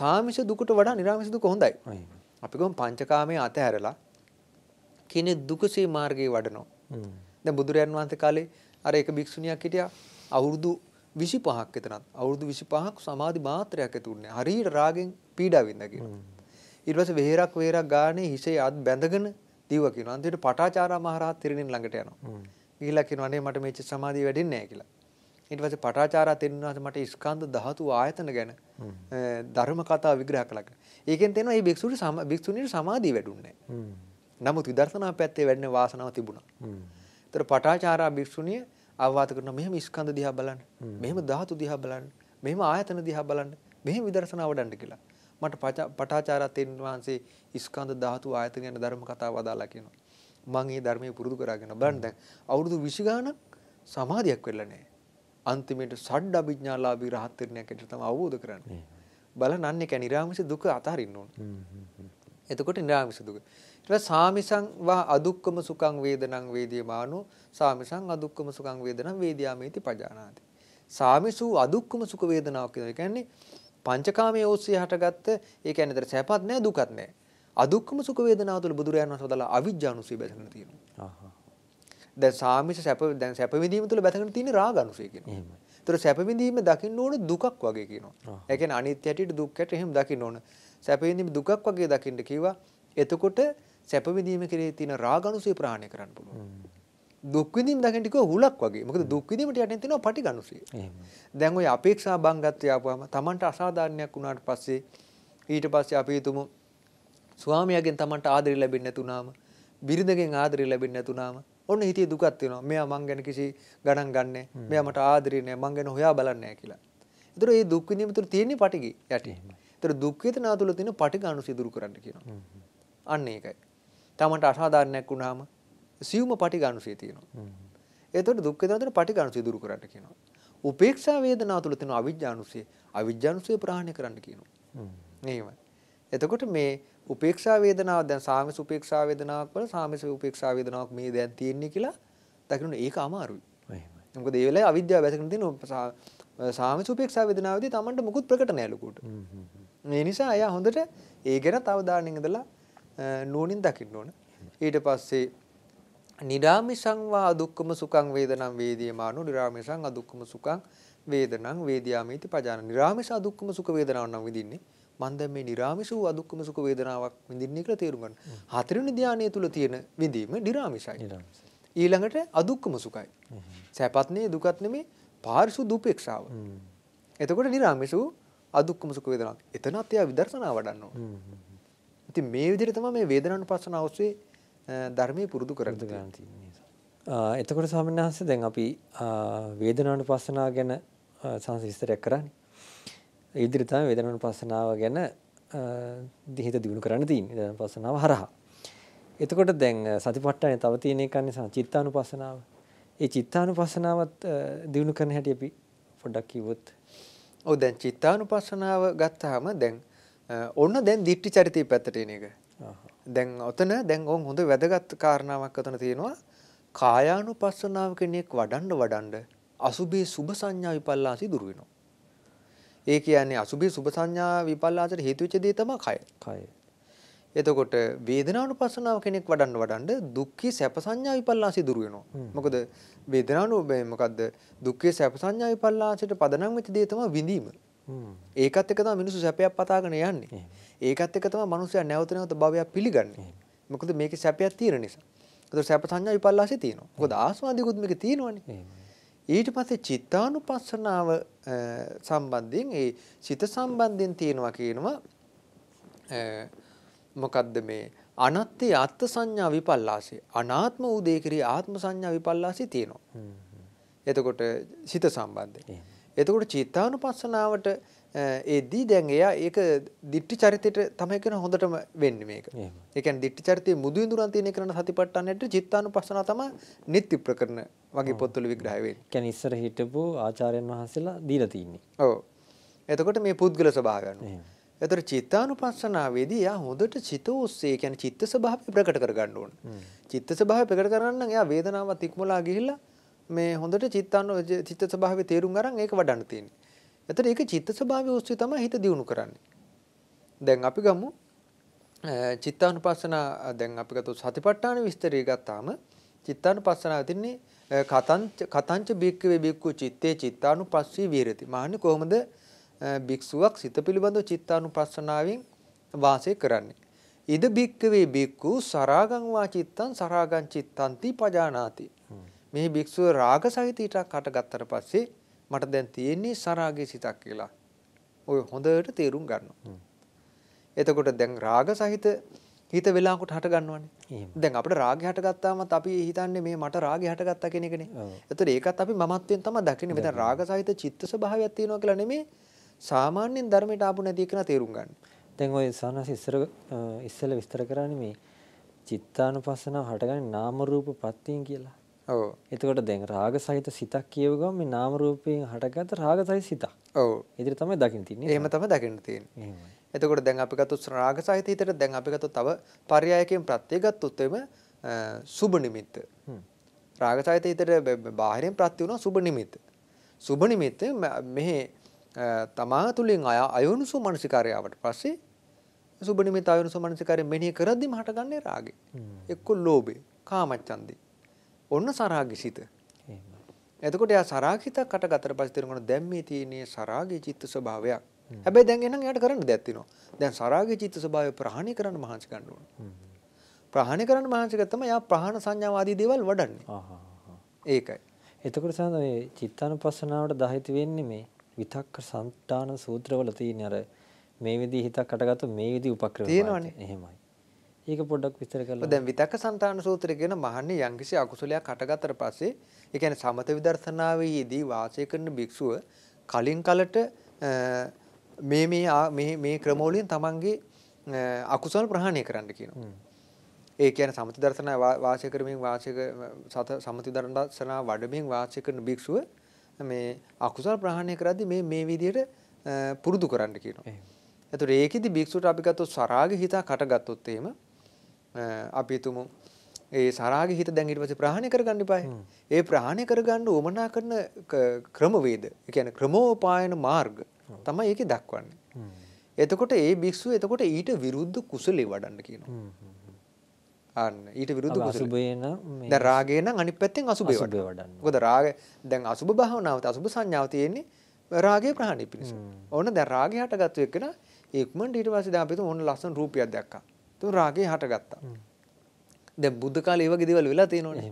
සාමිෂ දුකට වඩා නිර්ආමිෂ දුක හොඳයි. අපි කොහොම පංචකාමයේ අතහැරලා කෙනෙක් දුකසේ මාර්ගයේ වඩනවා. දැන් බුදුරයන් වහන්සේ කාලේ අර එක භික්ෂුණියක් හිටියා අවුරුදු 25ක් විතරක් අවුරුදු 25ක් සමාධි මාත්‍රයක් ඇතුන්නේ හරියට රාගෙන් පීඩා වින්දා කියනවා ඊට පස්සේ වෙහෙරක් වෙහෙරක් ගානේ හිසේ අත් බැඳගෙන දීව කියනවා අන්තිමට පටාචාරා මහරහත් තිරණින් ළඟට යනවා ගිහිලා කියනවා අනේ මට මේච්ච සමාධිය වැඩින්නේ නැහැ කියලා ඊට පස්සේ පටාචාරා තිරණින් වහන්සේ මට ස්කන්ධ ධාතු ආයතන ගැන ධර්ම කතා විග්‍රහ කළා ඒකෙන් තේනවා මේ භික්ෂුනි භික්ෂුනි සමාධිය වැඩුන්නේ නැහැ නමුත් විදර්ශනා පැත්තේ වැඩෙන වාසනාව තිබුණා ඒතර පටාචාරා භික්ෂුණිය අවවාද කරනවා මෙහෙම ස්කන්ධ දිහා බලන්න මෙහෙම ධාතු දිහා බලන්න මෙහෙම ආයතන දිහා බලන්න මෙහෙම විදර්ශනා වඩන්න කියලා මට පටාචාරාතෙන් වහන්සේ ස්කන්ධ ධාතු ආයතන ගැන ධර්ම කතා වදාලා කියනවා මම මේ ධර්මයේ පුරුදු කරගෙන බලන්න දැන් අවුරුදු 20 ගාණක් සමාධියක් වෙලා නැහැ අන්තිමේට සඩ්ඩ අභිඥාලාභී රහත් වෙන්නයක් ඇතුළත තම අවබෝධ කරන්නේ බලන්න අන්නේ කැනිරාමිස දුක අතහරින්න ඕන එතකොට නිරාමිස දුක. ඊට සාමිසං වා අදුක්කම සුඛං වේදනං වේදියමානු සාමිසං අදුක්කම සුඛං වේදනං වේදියාමේති පජානාති. සාමිසු අදුක්කම සුඛ වේදනාවක් කියන එක කියන්නේ පංචකාමයේ ඔස්සේ හටගත්ත ඒ කියන්නේ ඒතර සැපත් නැහැ දුකත් නැහැ. අදුක්කම සුඛ වේදනාව තුළ බුදුරයන් වහන්සේ වදාලා අවිජ්ජානුසය බැසගෙන තියෙනවා. ආහ්. දැන් සාමිස සැප දැන් සැප විඳීම තුළ බැසගෙන තියෙන රාගානුසය කියනවා. එහෙමයි. ඒතර සැප විඳීම දකින්න ඕන දුකක් වගේ කියනවා. ඒ කියන්නේ අනිත්‍ය හැටියට දුක් හැටියට එහෙම දකින්න ඕන. සැප විඳීම දුකක් වගේ දකින්න කිව්වා. එතකොට සැප විඳීම කෙරෙහි තියෙන රාගනුසය ප්‍රහාණය කරන්න පුළුවන්. දුක් විඳීම දකින්න කිව්වා හුලක් වගේ. මොකද දුක් විඳීමට යටින් තියෙනවා පටිඝනුසය. දැන් ওই අපේක්ෂා බංගත්වය ආපුවාම Tamanට අසාධාරණයක් වුණාට පස්සේ ඊට පස්සේ අපි හිතමු ස්වාමියාගෙන් Tamanට ආදරය ලැබෙන්නේ නැතුණාම බිරිඳගෙන් ආදරය ලැබෙන්නේ නැතුණාම ඔන්න හිතේ දුකක් තියෙනවා. මෙයා මං ගැන කිසි ගණන් ගන්නෑ. මෙයා මට ආදරේ නෑ. මං ගැන හොයා බලන්නේ නෑ කියලා. ඒතර මේ දුක් විඳීම තුළ තියෙන පටිගි යටි. තර දුක් වේදනා තුල තියෙන පටිඝානුසය දුරු කරන්න කියනවා. අන්න ඒකයි. තමන්ට අසාධාරණයක් වුණාම සියුම පටිඝානුසය තියෙනවා. එතකොට දුක් වේදනා තුල පටිඝානුසය දුරු කරන්න කියනවා. උපේක්ෂා වේදනා තුල තියෙන අවිජ්ජානුසය අවිජ්ජානුසය ප්‍රහාණය කරන්න කියනවා. එහෙම. එතකොට මේ උපේක්ෂා වේදනාව දැන් සාමස උපේක්ෂා වේදනාවක් වල සාමස උපේක්ෂා වේදනාවක් මේ දැන් තියෙන්නේ කියලා දකින්න ඒක අමාරුයි. එහෙමයි. මොකද ඒ වෙලාවේ අවිද්‍යාව වැසගෙන තියෙන සාමස උපේක්ෂා වේදනාවේදී Tamanට මුකුත් ප්‍රකට නෑ ලොකුට. හ්ම් හ්ම්. මේ නිසා එයා හොඳට ඒ ගැන අවධානයෙන් ඉඳලා නුවණින් දකින්න ඕන. ඊට පස්සේ නිරාමිසං වා අදුක්කම සුඛං වේදනං වේදියමානෝ නිරාමිසං අදුක්කම සුඛං වේදනං වේදියාමීති පජාන. නිරාමිස අදුක්කම සුඛ වේදනාවක් නම් විඳින්නේ මම දැන් මේ නිරාමිස වූ අදුක්කම සුඛ වේදනාවක් විඳින්නේ කියලා තේරුම් ගන්න. හතරවෙනි ධානය තුල තියෙන විඳීම නිරාමිසයි. ඊළඟට අදුක්කම සුඛයි. සැපත් නේ දුකත් නෙමේ පාරිසුදු උපේක්ෂාව. එතකොට නිරාමිස වූ අදුක්කම සුඛ වේදනාවක් එතනත් එයා විදර්ශනා වඩන්න ඕන ඉතින් මේ විදිහට තමයි මේ වේදනානුපස්සනාව ඔස්සේ ධර්මයේ පුරුදු කරගන්න තියෙන්නේ එතකොට ස්වාමීන් වහන්සේ දැන් අපි වේදනානුපස්සනාව ගැන සංසිස්තරයක් කරන්නේ ඉදිරි තමයි වේදනානුපස්සනාව ගැන දිහිත දිනු කරන්න තියෙන්නේ වේදනානුපස්සනාව හරහා එතකොට දැන් සතිපට්ඨානය තව තියෙන එකන්නේ චිත්තානුපස්සනාව ඒ චිත්තානුපස්සනාවත් දිනු කරන හැටි අපි පොඩ්ඩක් කිව්වොත් ඔව් දැන් චිත්තානුපස්සනාව ගත්තාම දැන් ඔන්න දැන් දිට්ටි චරිතය පැත්තට එන එක. දැන් ඔතන දැන් ඕන් හොඳ වැදගත් කාරණාවක් ඔතන තියෙනවා. කායානුපස්සනාව කෙනෙක් වඩන්න වඩන්න අසුභේ සුභ සංඥා විපල්ලාසි දුර වෙනවා. ඒ කියන්නේ අසුභේ සුභ සංඥා විපල්ලාසයට හේතු වෙච්ච දේ තමයි කය. කය. එතකොට වේදනානුපස්සනාව කෙනෙක් වඩන්න වඩන්න දුක්ඛේ සැප සංඥා විපල්ලාසය දුර වෙනවා. මොකද වේදනානු මේ මොකද්ද දුක්ඛේ සැප සංඥා විපල්ලාසයට පදනම් වෙච්ච දේ තමයි විඳීම. ඒකත් එක තමයි මිනිස්සු සැපයක් පතාගෙන යන්නේ. ඒකත් එක තමයි මිනිස්සුя නැවත නැවත භවයක් පිළිගන්නේ. මොකද මේකේ සැපයක් තියෙන නිසා. ඒතකොට සැප සංඥා විපල්ලාසය තියෙනවා. මොකද ආස්වාදිකුත් මේක තියෙනවනේ. ඊට පස්සේ චිත්තානුපස්සනාව සම්බන්ධයෙන් ඒ සිත සම්බන්ධයෙන් තියෙනවා කියනවා මොකද්ද මේ අනත්ත්‍ය අත්ත් සංඥා විපල්ලාසය අනාත්ම වූ දේ කෙරෙහි ආත්ම සංඥා විපල්ලාසය තියෙනවා. එතකොට සිත සම්බන්ධයෙන්. එතකොට චිත්තානුපස්සනාවට එදී දැන් එයා ඒක දිට්ටි චරිතයට තමයි කියන හොඳටම වෙන්නේ මේක. ඒ කියන්නේ දිට්ටි චරිතයේ මුදු ඉඳුරන් තියෙන කරන සතිපට්ඨානෙට චිත්තානුපස්සනාව තමයි නිත්‍ය ප්‍රකරණ වගේ පොත්වල විග්‍රහ වෙන්නේ. කියන්නේ ඉස්සර හිටපු ආචාර්යයන් වහන්සේලා දීලා තින්නේ. ඔව්. එතකොට මේ පුද්ගල ස්වභාවය අනුව. එතකොට චිත්තානුපස්සනාවේදී එයා හොඳට චිත ඔස්සේ කියන්නේ චිත්ත ස්වභාවය ප්‍රකට කරගන්න ඕන. චිත්ත ස්වභාවය ප්‍රකට කරගන්න නම් එයා වේදනාවත් ඉක්මලා ගිහිල්ලා මේ හොඳට චිත්තානු චිත්ත ස්වභාවය තේරුම් අරන් ඒක වඩන්න තියෙන්නේ. එතකොට ඒක චිත්ත ස්වභාවය ඔස්සේ තමයි හිත දියුණු කරන්නේ. දැන් අපි ගමු චිත්තානුපස්සනා දැන් අපි ගත්තොත් සතිපට්ඨාන විස්තරය ගත්තාම චිත්තානුපස්සනාව තින්නේ කතංච කතංච බික්කවේ බික්කු චිත්තේ චිත්තානුපස්සී විහෙරති. මහන්නේ කොහොමද භික්ෂුවක් සිත පිළිබඳව චිත්තානුපස්සනාවෙන් වාසය කරන්නේ. ඉද භික්කවේ භික්ඛු සරාගං වාචිත්තං සරාගං චිත්තන්ති පජානාති. මේ භික්ෂුව රාග සහිත ඊටක් හටගත්තට පස්සේ මට දැන් තියෙන්නේ සරාගයේ සිතක් කියලා. ඔය හොඳට තේරුම් ගන්නවා. එතකොට දැන් රාග සහිත හිත වෙලාවකට හට ගන්නවනේ. දැන් අපිට රාගය හටගත්තාමත් අපි හිතන්නේ මේ මට රාගය හටගත්තා කියන එකනේ. එතකොට ඒකත් අපි මමත්වයෙන් තමයි දකින්නේ. මෙතන රාග සහිත චිත්ත ස්වභාවයක් තියෙනවා කියලා නෙමෙයි සාමාන්‍යයෙන් ධර්මයට ආපු නැති එකන තේරුම් ගන්න. දැන් ඔය සානස ඉස්සර ඉස්සෙල්ලා විස්තර කරන්නේ මේ චිත්තානුපස්සනාව හටගන්නේ නාම රූප ප්‍රත්‍යයෙන් කියලා. ඔව්. එතකොට දැන් රාග සහිත සිතක් කියව ගමන් මේ නාම රූපයෙන් හටගත්ත රාග සහිත සිතක්. ඔව්. ඉදිරිය තමයි දකින්න තින්නේ. එහෙම තමයි දකින්න තියෙන්නේ. එහෙමයි. එතකොට දැන් අපි ගත්තොත් රාග සහිත හිතට දැන් අපි ගත්තොත් තව පරයයකින් ප්‍රත්‍ය ගත්තොත් එම සුබ නිමිත්ත. රාග සහිත හිතට බාහිරින් ප්‍රත්‍ය වුණා සුබ නිමිත්ත. සුබ නිමිත්ත මෙහි තමා තුළින් අය අයුනුසු මනසිකාරයාවට පස්සේ සුබනිමිත අයුනුසු මනසිකාරය මෙනෙහි කරද්දිම හටගන්නේ රාගේ. එක්ක ලෝභේ, කාමච්ඡන්දේ. ඔන්න සරාගේ සිත. එතකොට එයා සරාගිතක් අටගතට පස්සේ තේරෙනවා දැන් මේ තියෙන්නේ සරාගේ චිත්ත ස්වභාවයක්. හැබැයි දැන් එහෙනම් එයාට කරන්න දෙයක් තියෙනවා. දැන් සරාගේ චිත්ත ස්වභාවය ප්‍රහාණය කරන්න මහන්සි ගන්න ඕන. ප්‍රහාණය කරන්න මහන්සි ගත්තම එයා ප්‍රහාණ සංඥා ආදී දේවල් වඩන්නේ. ඒකයි. එතකොට සඳහන් මේ චිත්තානුපස්සනාවට දහිත වෙන්නේ මේ විතක්ක සම්ඨාන සූත්‍රවල තියෙන අර මේ විදිහ හිතක් අටගත්තු මේ විදිහ උපක්‍රම තියෙනවනේ. එහෙමයි. ඒක පොඩ්ඩක් විස්තර කරලා. දැන් විතක්ක සම්ඨාන සූත්‍රය කියන මහන්නේ යම්කිසි අකුසලයක් අටගත්තට පස්සේ ඒ කියන්නේ සමත විදර්ශනාවේදී වාසය කරන භික්ෂුව කලින් කලට මේ මේ මේ මේ ක්‍රමවලින් තමන්ගේ අකුසල් ප්‍රහාණය කරන්න කියනවා. ඒ කියන්නේ සමති දර්ශන වාසය කරමින් වාසය සමති දර්ශන වඩමින් වාසය කරන භික්ෂුව මේ අකුසල් ප්‍රහාණය කරද්දී මේ මේ විදිහට පුරුදු කරන්න කියනවා. එතකොට ඒකෙදි භික්ෂුවට අපි ගත්තොත් සරාගේ හිත කටගත්තොත් එහෙම අපි තුමු ඒ සරාගේ හිත දැන් ඊට පස්සේ ප්‍රහාණය කරගන්න ඉපායි. ඒ ප්‍රහාණය කරගන්න උවමනා කරන ක්‍රමවේද, ඒ කියන්නේ ක්‍රමෝපායන මාර්ග තමයි ඒකේ දක්වන්නේ. එතකොට ඒ භික්ෂුව එතකොට ඊට විරුද්ධ කුසලේ වඩන්න කියනවා. අන්න ඊට විරුද්ධ කුසල. අසුබේ නම් මේ දැන් රාගේ නම් අනිත් පැත්තෙන් අසුබේ වඩන්න. මොකද රාග දැන් අසුබ භාවනාවත් අසුබ සංඥාව තියෙන්නේ රාගේ ප්‍රහාණය පිණිස. ඕන දැන් රාගේ හටගත්තු එකන ඉක්මනට ඊට පස්සේ දැන් අපි තුන් ඕන ලස්සන රූපයක් දැක්කා. තුන් රාගේ හටගත්තා. දැන් බුද්ධ කාලේ ඒ වගේ දේවල් වෙලා තියෙනවනේ.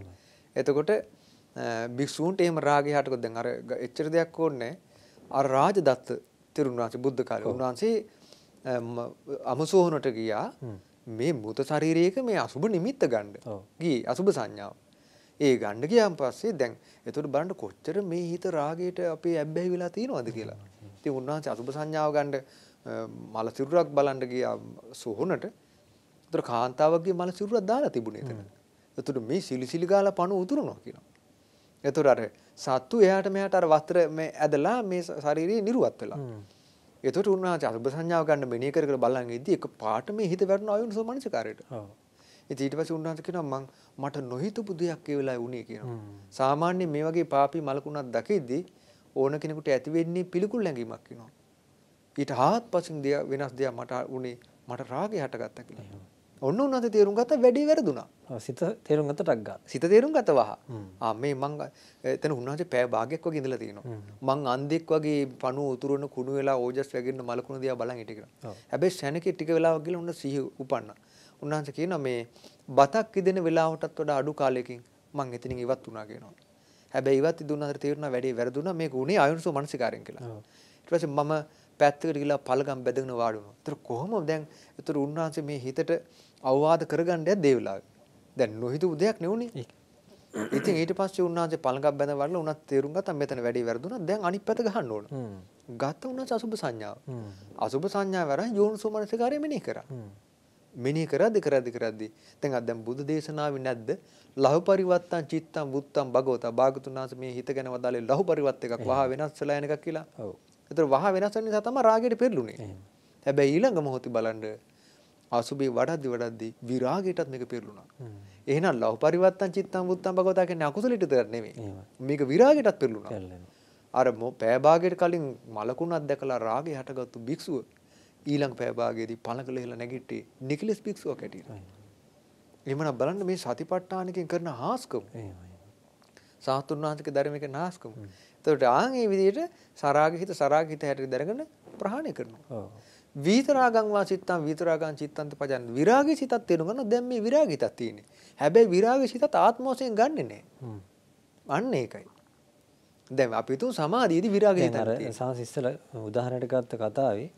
එතකොට භික්ෂූන්ට එහෙම රාගේ හටගොත් දැන් අර එච්චර දෙයක් ඕනේ අර රාජදත්ත තිරුණාංශ බුද්ධ කාලේ උන්වහන්සේ අමසෝහනට ගියා. මේ මෘත ශරීරයක මේ අසුබ නිමිත්ත ගන්න. ගී අසුබ සංඥාව. ඒ ගන්න ගියාන් පස්සේ දැන් එතකොට බලන්න කොච්චර මේ හිත රාගයට අපේ ඇබ්බැහි වෙලා තියෙනවද කියලා. ඉතින් උන්වහන්සේ අසුබ සංඥාව ගන්න මල සිරුරක් බලන්න ගියා සොහොනට. එතකොට කාන්තාවගේ මල සිරුරක් දාලා තිබුණේ එතන. එතකොට මේ සිලිසිලි ගාලා පණු උතුරනවා කියනවා. එතකොට අර සත්තු එයාට මෙයාට අර වස්ත්‍ර මේ ඇදලා මේ ශාරීරියේ නිර්වත් වෙලා. එතකොට උන්වහන්සේ අසුබ සංඥාව ගන්න මෙනෙහි කර කර බලන් ඉද්දි එක පාට මේ හිත වැටුණා අයෝනිසෝ මනසිකාරයට. ඔව්. ඉතින් ඊට පස්සේ උන්වහන්සේ කියනවා මං මට නොහිතපු දෙයක් ඒ වෙලාවේ වුණේ කියනවා. සාමාන්‍ය මේ වගේ පාපී මලකුණක් දකිද්දි ඕන කෙනෙකුට ඇති වෙන්නේ පිළිකුල් ලැබීමක් වෙනවා. ඊට හාත්පසින් වෙනස් දෙයක් මට වුණේ මට රාගය හටගත්තා කියලා. ඔන්න උන්වහන්සේ තේරුම් ගත්ත වැඩේ වැරදුනා. සිත තේරුම් ගත්ත ටක් ගන්න. සිත තේරුම් ගත්ත වහ. ආ මේ මං එතන උන්වහන්සේ පෑ භාගයක් වගේ ඉඳලා තිනවා. මං අන්දෙක් වගේ පණුව උතුරන කුණු වෙලා ඕජස් වැගෙන්න මලකුණ දිහා බලන් හිටිනවා. හැබැයි ශැනකේ ටික වෙලාවක් ගිහලා උන්න සිහි උපන්නා. උන්වහන්සේ කියනවා මේ බතක් ඉදෙන වෙලාවටත් වඩා අඩු කාලයකින් මං එතනින් ඉවත් වුණා කියනවා. හැබැයි ඉවත් දුන්නාට තේරුණා වැඩේ වැරදුනා මේක උනේ අයුන්සෝ මනසිකාරයෙන් කියලා. ඊට පස්සේ මම පැත්තකට ගිහලා පළගම් බැදගෙන වාඩි වුණා. ඒතර කොහොමද දැන් ඒතර උන්වහන්සේ මේ හිතට අවවාද කරගන්නයක් දේ වෙලාවේ. දැන් නොහිතපු දෙයක් නෙවුනේ. ඉතින් ඊට පස්සේ උන්වහන්සේ පළඟක් බැඳ වරලා උනත් තේරුම් ගත්තා මෙතන වැඩි වැරදුනා දැන් අනිත් පැත්ත ගහන්න ඕන. ගත්ත උන්වහන්සේ අසුබ සංඥාව. අසුබ සංඥාව වරන් යෝනිසෝමනසිකාරය මෙනෙහි කරා. මෙනෙහි කරද්දි කරද්දි කරද්දි දැන් අද දැන් බුදු දේශනාවේ නැද්ද ලහු පරිවත්තං චිත්තං බුත්තං භගවතා භාගතුනාස මේ හිත ගැන වදාලේ ලහු පරිවත් එකක් වහා වෙනස් වෙලා යන එකක් කියලා. ඔව්. ඒතර වහා වෙනස් වෙන නිසා තමයි රාගයට පෙරළුනේ. හැබැයි ඊළඟ මොහොතේ බලන්න අසුබේ වඩද්දි වඩද්දි විරාගයටත් මේක පෙරළුණා. එහෙනම් ලෞ පරිවත්තං චිත්තං බුත්තං භගවතා කියන්නේ අකුසලයටද නෙමෙයි. මේක විරාගයටත් පෙරළුණා. අර පෑ භාගයට කලින් මලකුණක් දැකලා රාගය හටගත්තු භික්ෂුව ඊළඟ පෑ භාගයේදී පළකල ඉහළ නැගිට්ටේ නිකලස් භික්ෂුවක් ඇටියට. එහෙමනම් බලන්න මේ සතිපට්ඨානකින් කරන හාස්කම. එහෙමයි. සාතුන් වහන්සේගේ ධර්මයක නාස්කම. එතකොට ආන් මේ විදිහට සරාගහිත සරාගහිත හැටි දරගෙන ප්‍රහාණය කරනවා. ඔව්. විතරාගං වා චිත්තං විතරාගං චිත්තන්ත පජන් විරාගී සිතක් තේරුම් ගන්න දැන් මේ විරාගීතක් තියෙන්නේ. හැබැයි විරාගී සිතත් ආත්ම වශයෙන් ගන්නෙ නෑ. අන්න ඒකයි. දැන් අපි තුන් සමාධියේදී විරාගී සිතක් තියෙනවා. සාස ඉස්සල උදාහරණයක් ගත්ත කතාවේ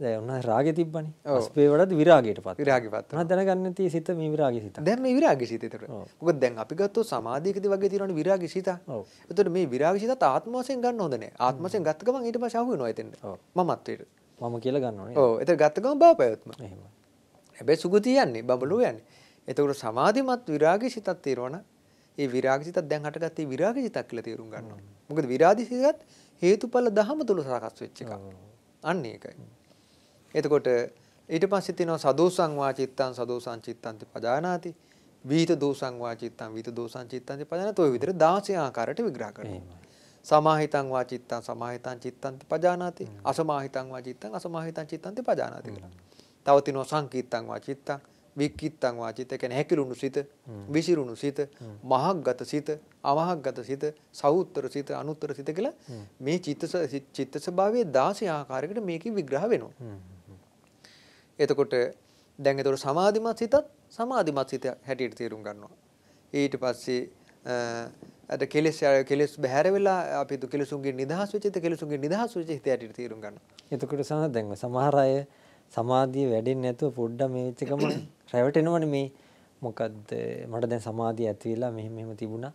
දැන් උනා රාගේ තිබ්බනේ. අස්පේ වලත් විරාගයටපත්. විරාගයටපත්. උනා දැනගන්න තිය සිත මේ විරාගී සිත. දැන් මේ විරාගී සිත ඒතර. මොකද දැන් අපි ගත්තොත් සමාධියකදී වගේ තියෙනවනේ විරාගී සිත. ඔව්. ඒතර මේ විරාගී සිතත් ආත්ම වශයෙන් ගන්න හොඳ නෑ. ආත්ම වශයෙන් ගත්ත ගමන් ඊට පස්සේ අහු වෙනවා එතෙන්ට. මමත්වයට. මම කියලා ගන්න ඕ එත ගත්තකම බව පැවත්ම හැබැ සුගතියන්නේ බබලුව යන්න එතකට සමාධිමත් විරාග සිතත් තේරවන ඒ විරාග සිතත් දැන් හටගත්තේ විරාග සිතක් කියල තේරුම් ගන්නවා මොකද විරාධිසිතත් හේතු පල දහම තුළ සාකස් වෙච්ච එක අන්න එකයි එතකොට ඊට පස්සිතිනවා සදෝ සංවාචිත්තන් සදෝ සංචිත්තන්ති පජානාති වීත දෝ සංවාචිත්තන් විත දෝ සංචිත්තන්ති පජන තොය විතර දාසය ආකාරයට විග්‍රහ කරනවා සමාහිතං වා චිත්තං සමාහිතං චිත්තං පජානාති. අසමාහිතං වා චිත්තං අසමාහිතං චිත්තං පජානාති කියලා. තව තිනෝ සංකීත්තං වා චිත්තං වික්කිත්තං වා චිත්ත කියන්නේ හැකිලුණු සිත, විසිරුණු සිත, මහග්ගත සිත, අවහග්ගත සිත, සවුත්තර සිත, අනුත්තර සිත කියලා මේ චිත්ත චිත්ත ස්වභාවයේ 16 ආකාරයකට මේකේ විග්‍රහ වෙනවා. එතකොට දැන් ඒතකොට සමාධිමත් සිතත් සමාධිමත් සිත හැටියට තේරුම් ගන්නවා. ඊට පස්සේ අද කෙලෙස් කෙලෙස් බැහැර වෙලා අපි තු කෙලෙසුන්ගේ නිදහස් වෙච්ච කෙලෙසුන්ගේ නිදහස් වෙච්ච හිත ඇටිට තීරුම් ගන්නවා. එතකොට සමහර දැන් සමහර අය සමාධිය වැඩෙන්නේ නැතුව පොඩ්ඩක් මේ වෙච්ච ගමන් රැවටෙනවනේ මේ මොකද්ද මට දැන් සමාධිය ඇති වෙලා මෙහෙම මෙහෙම තිබුණා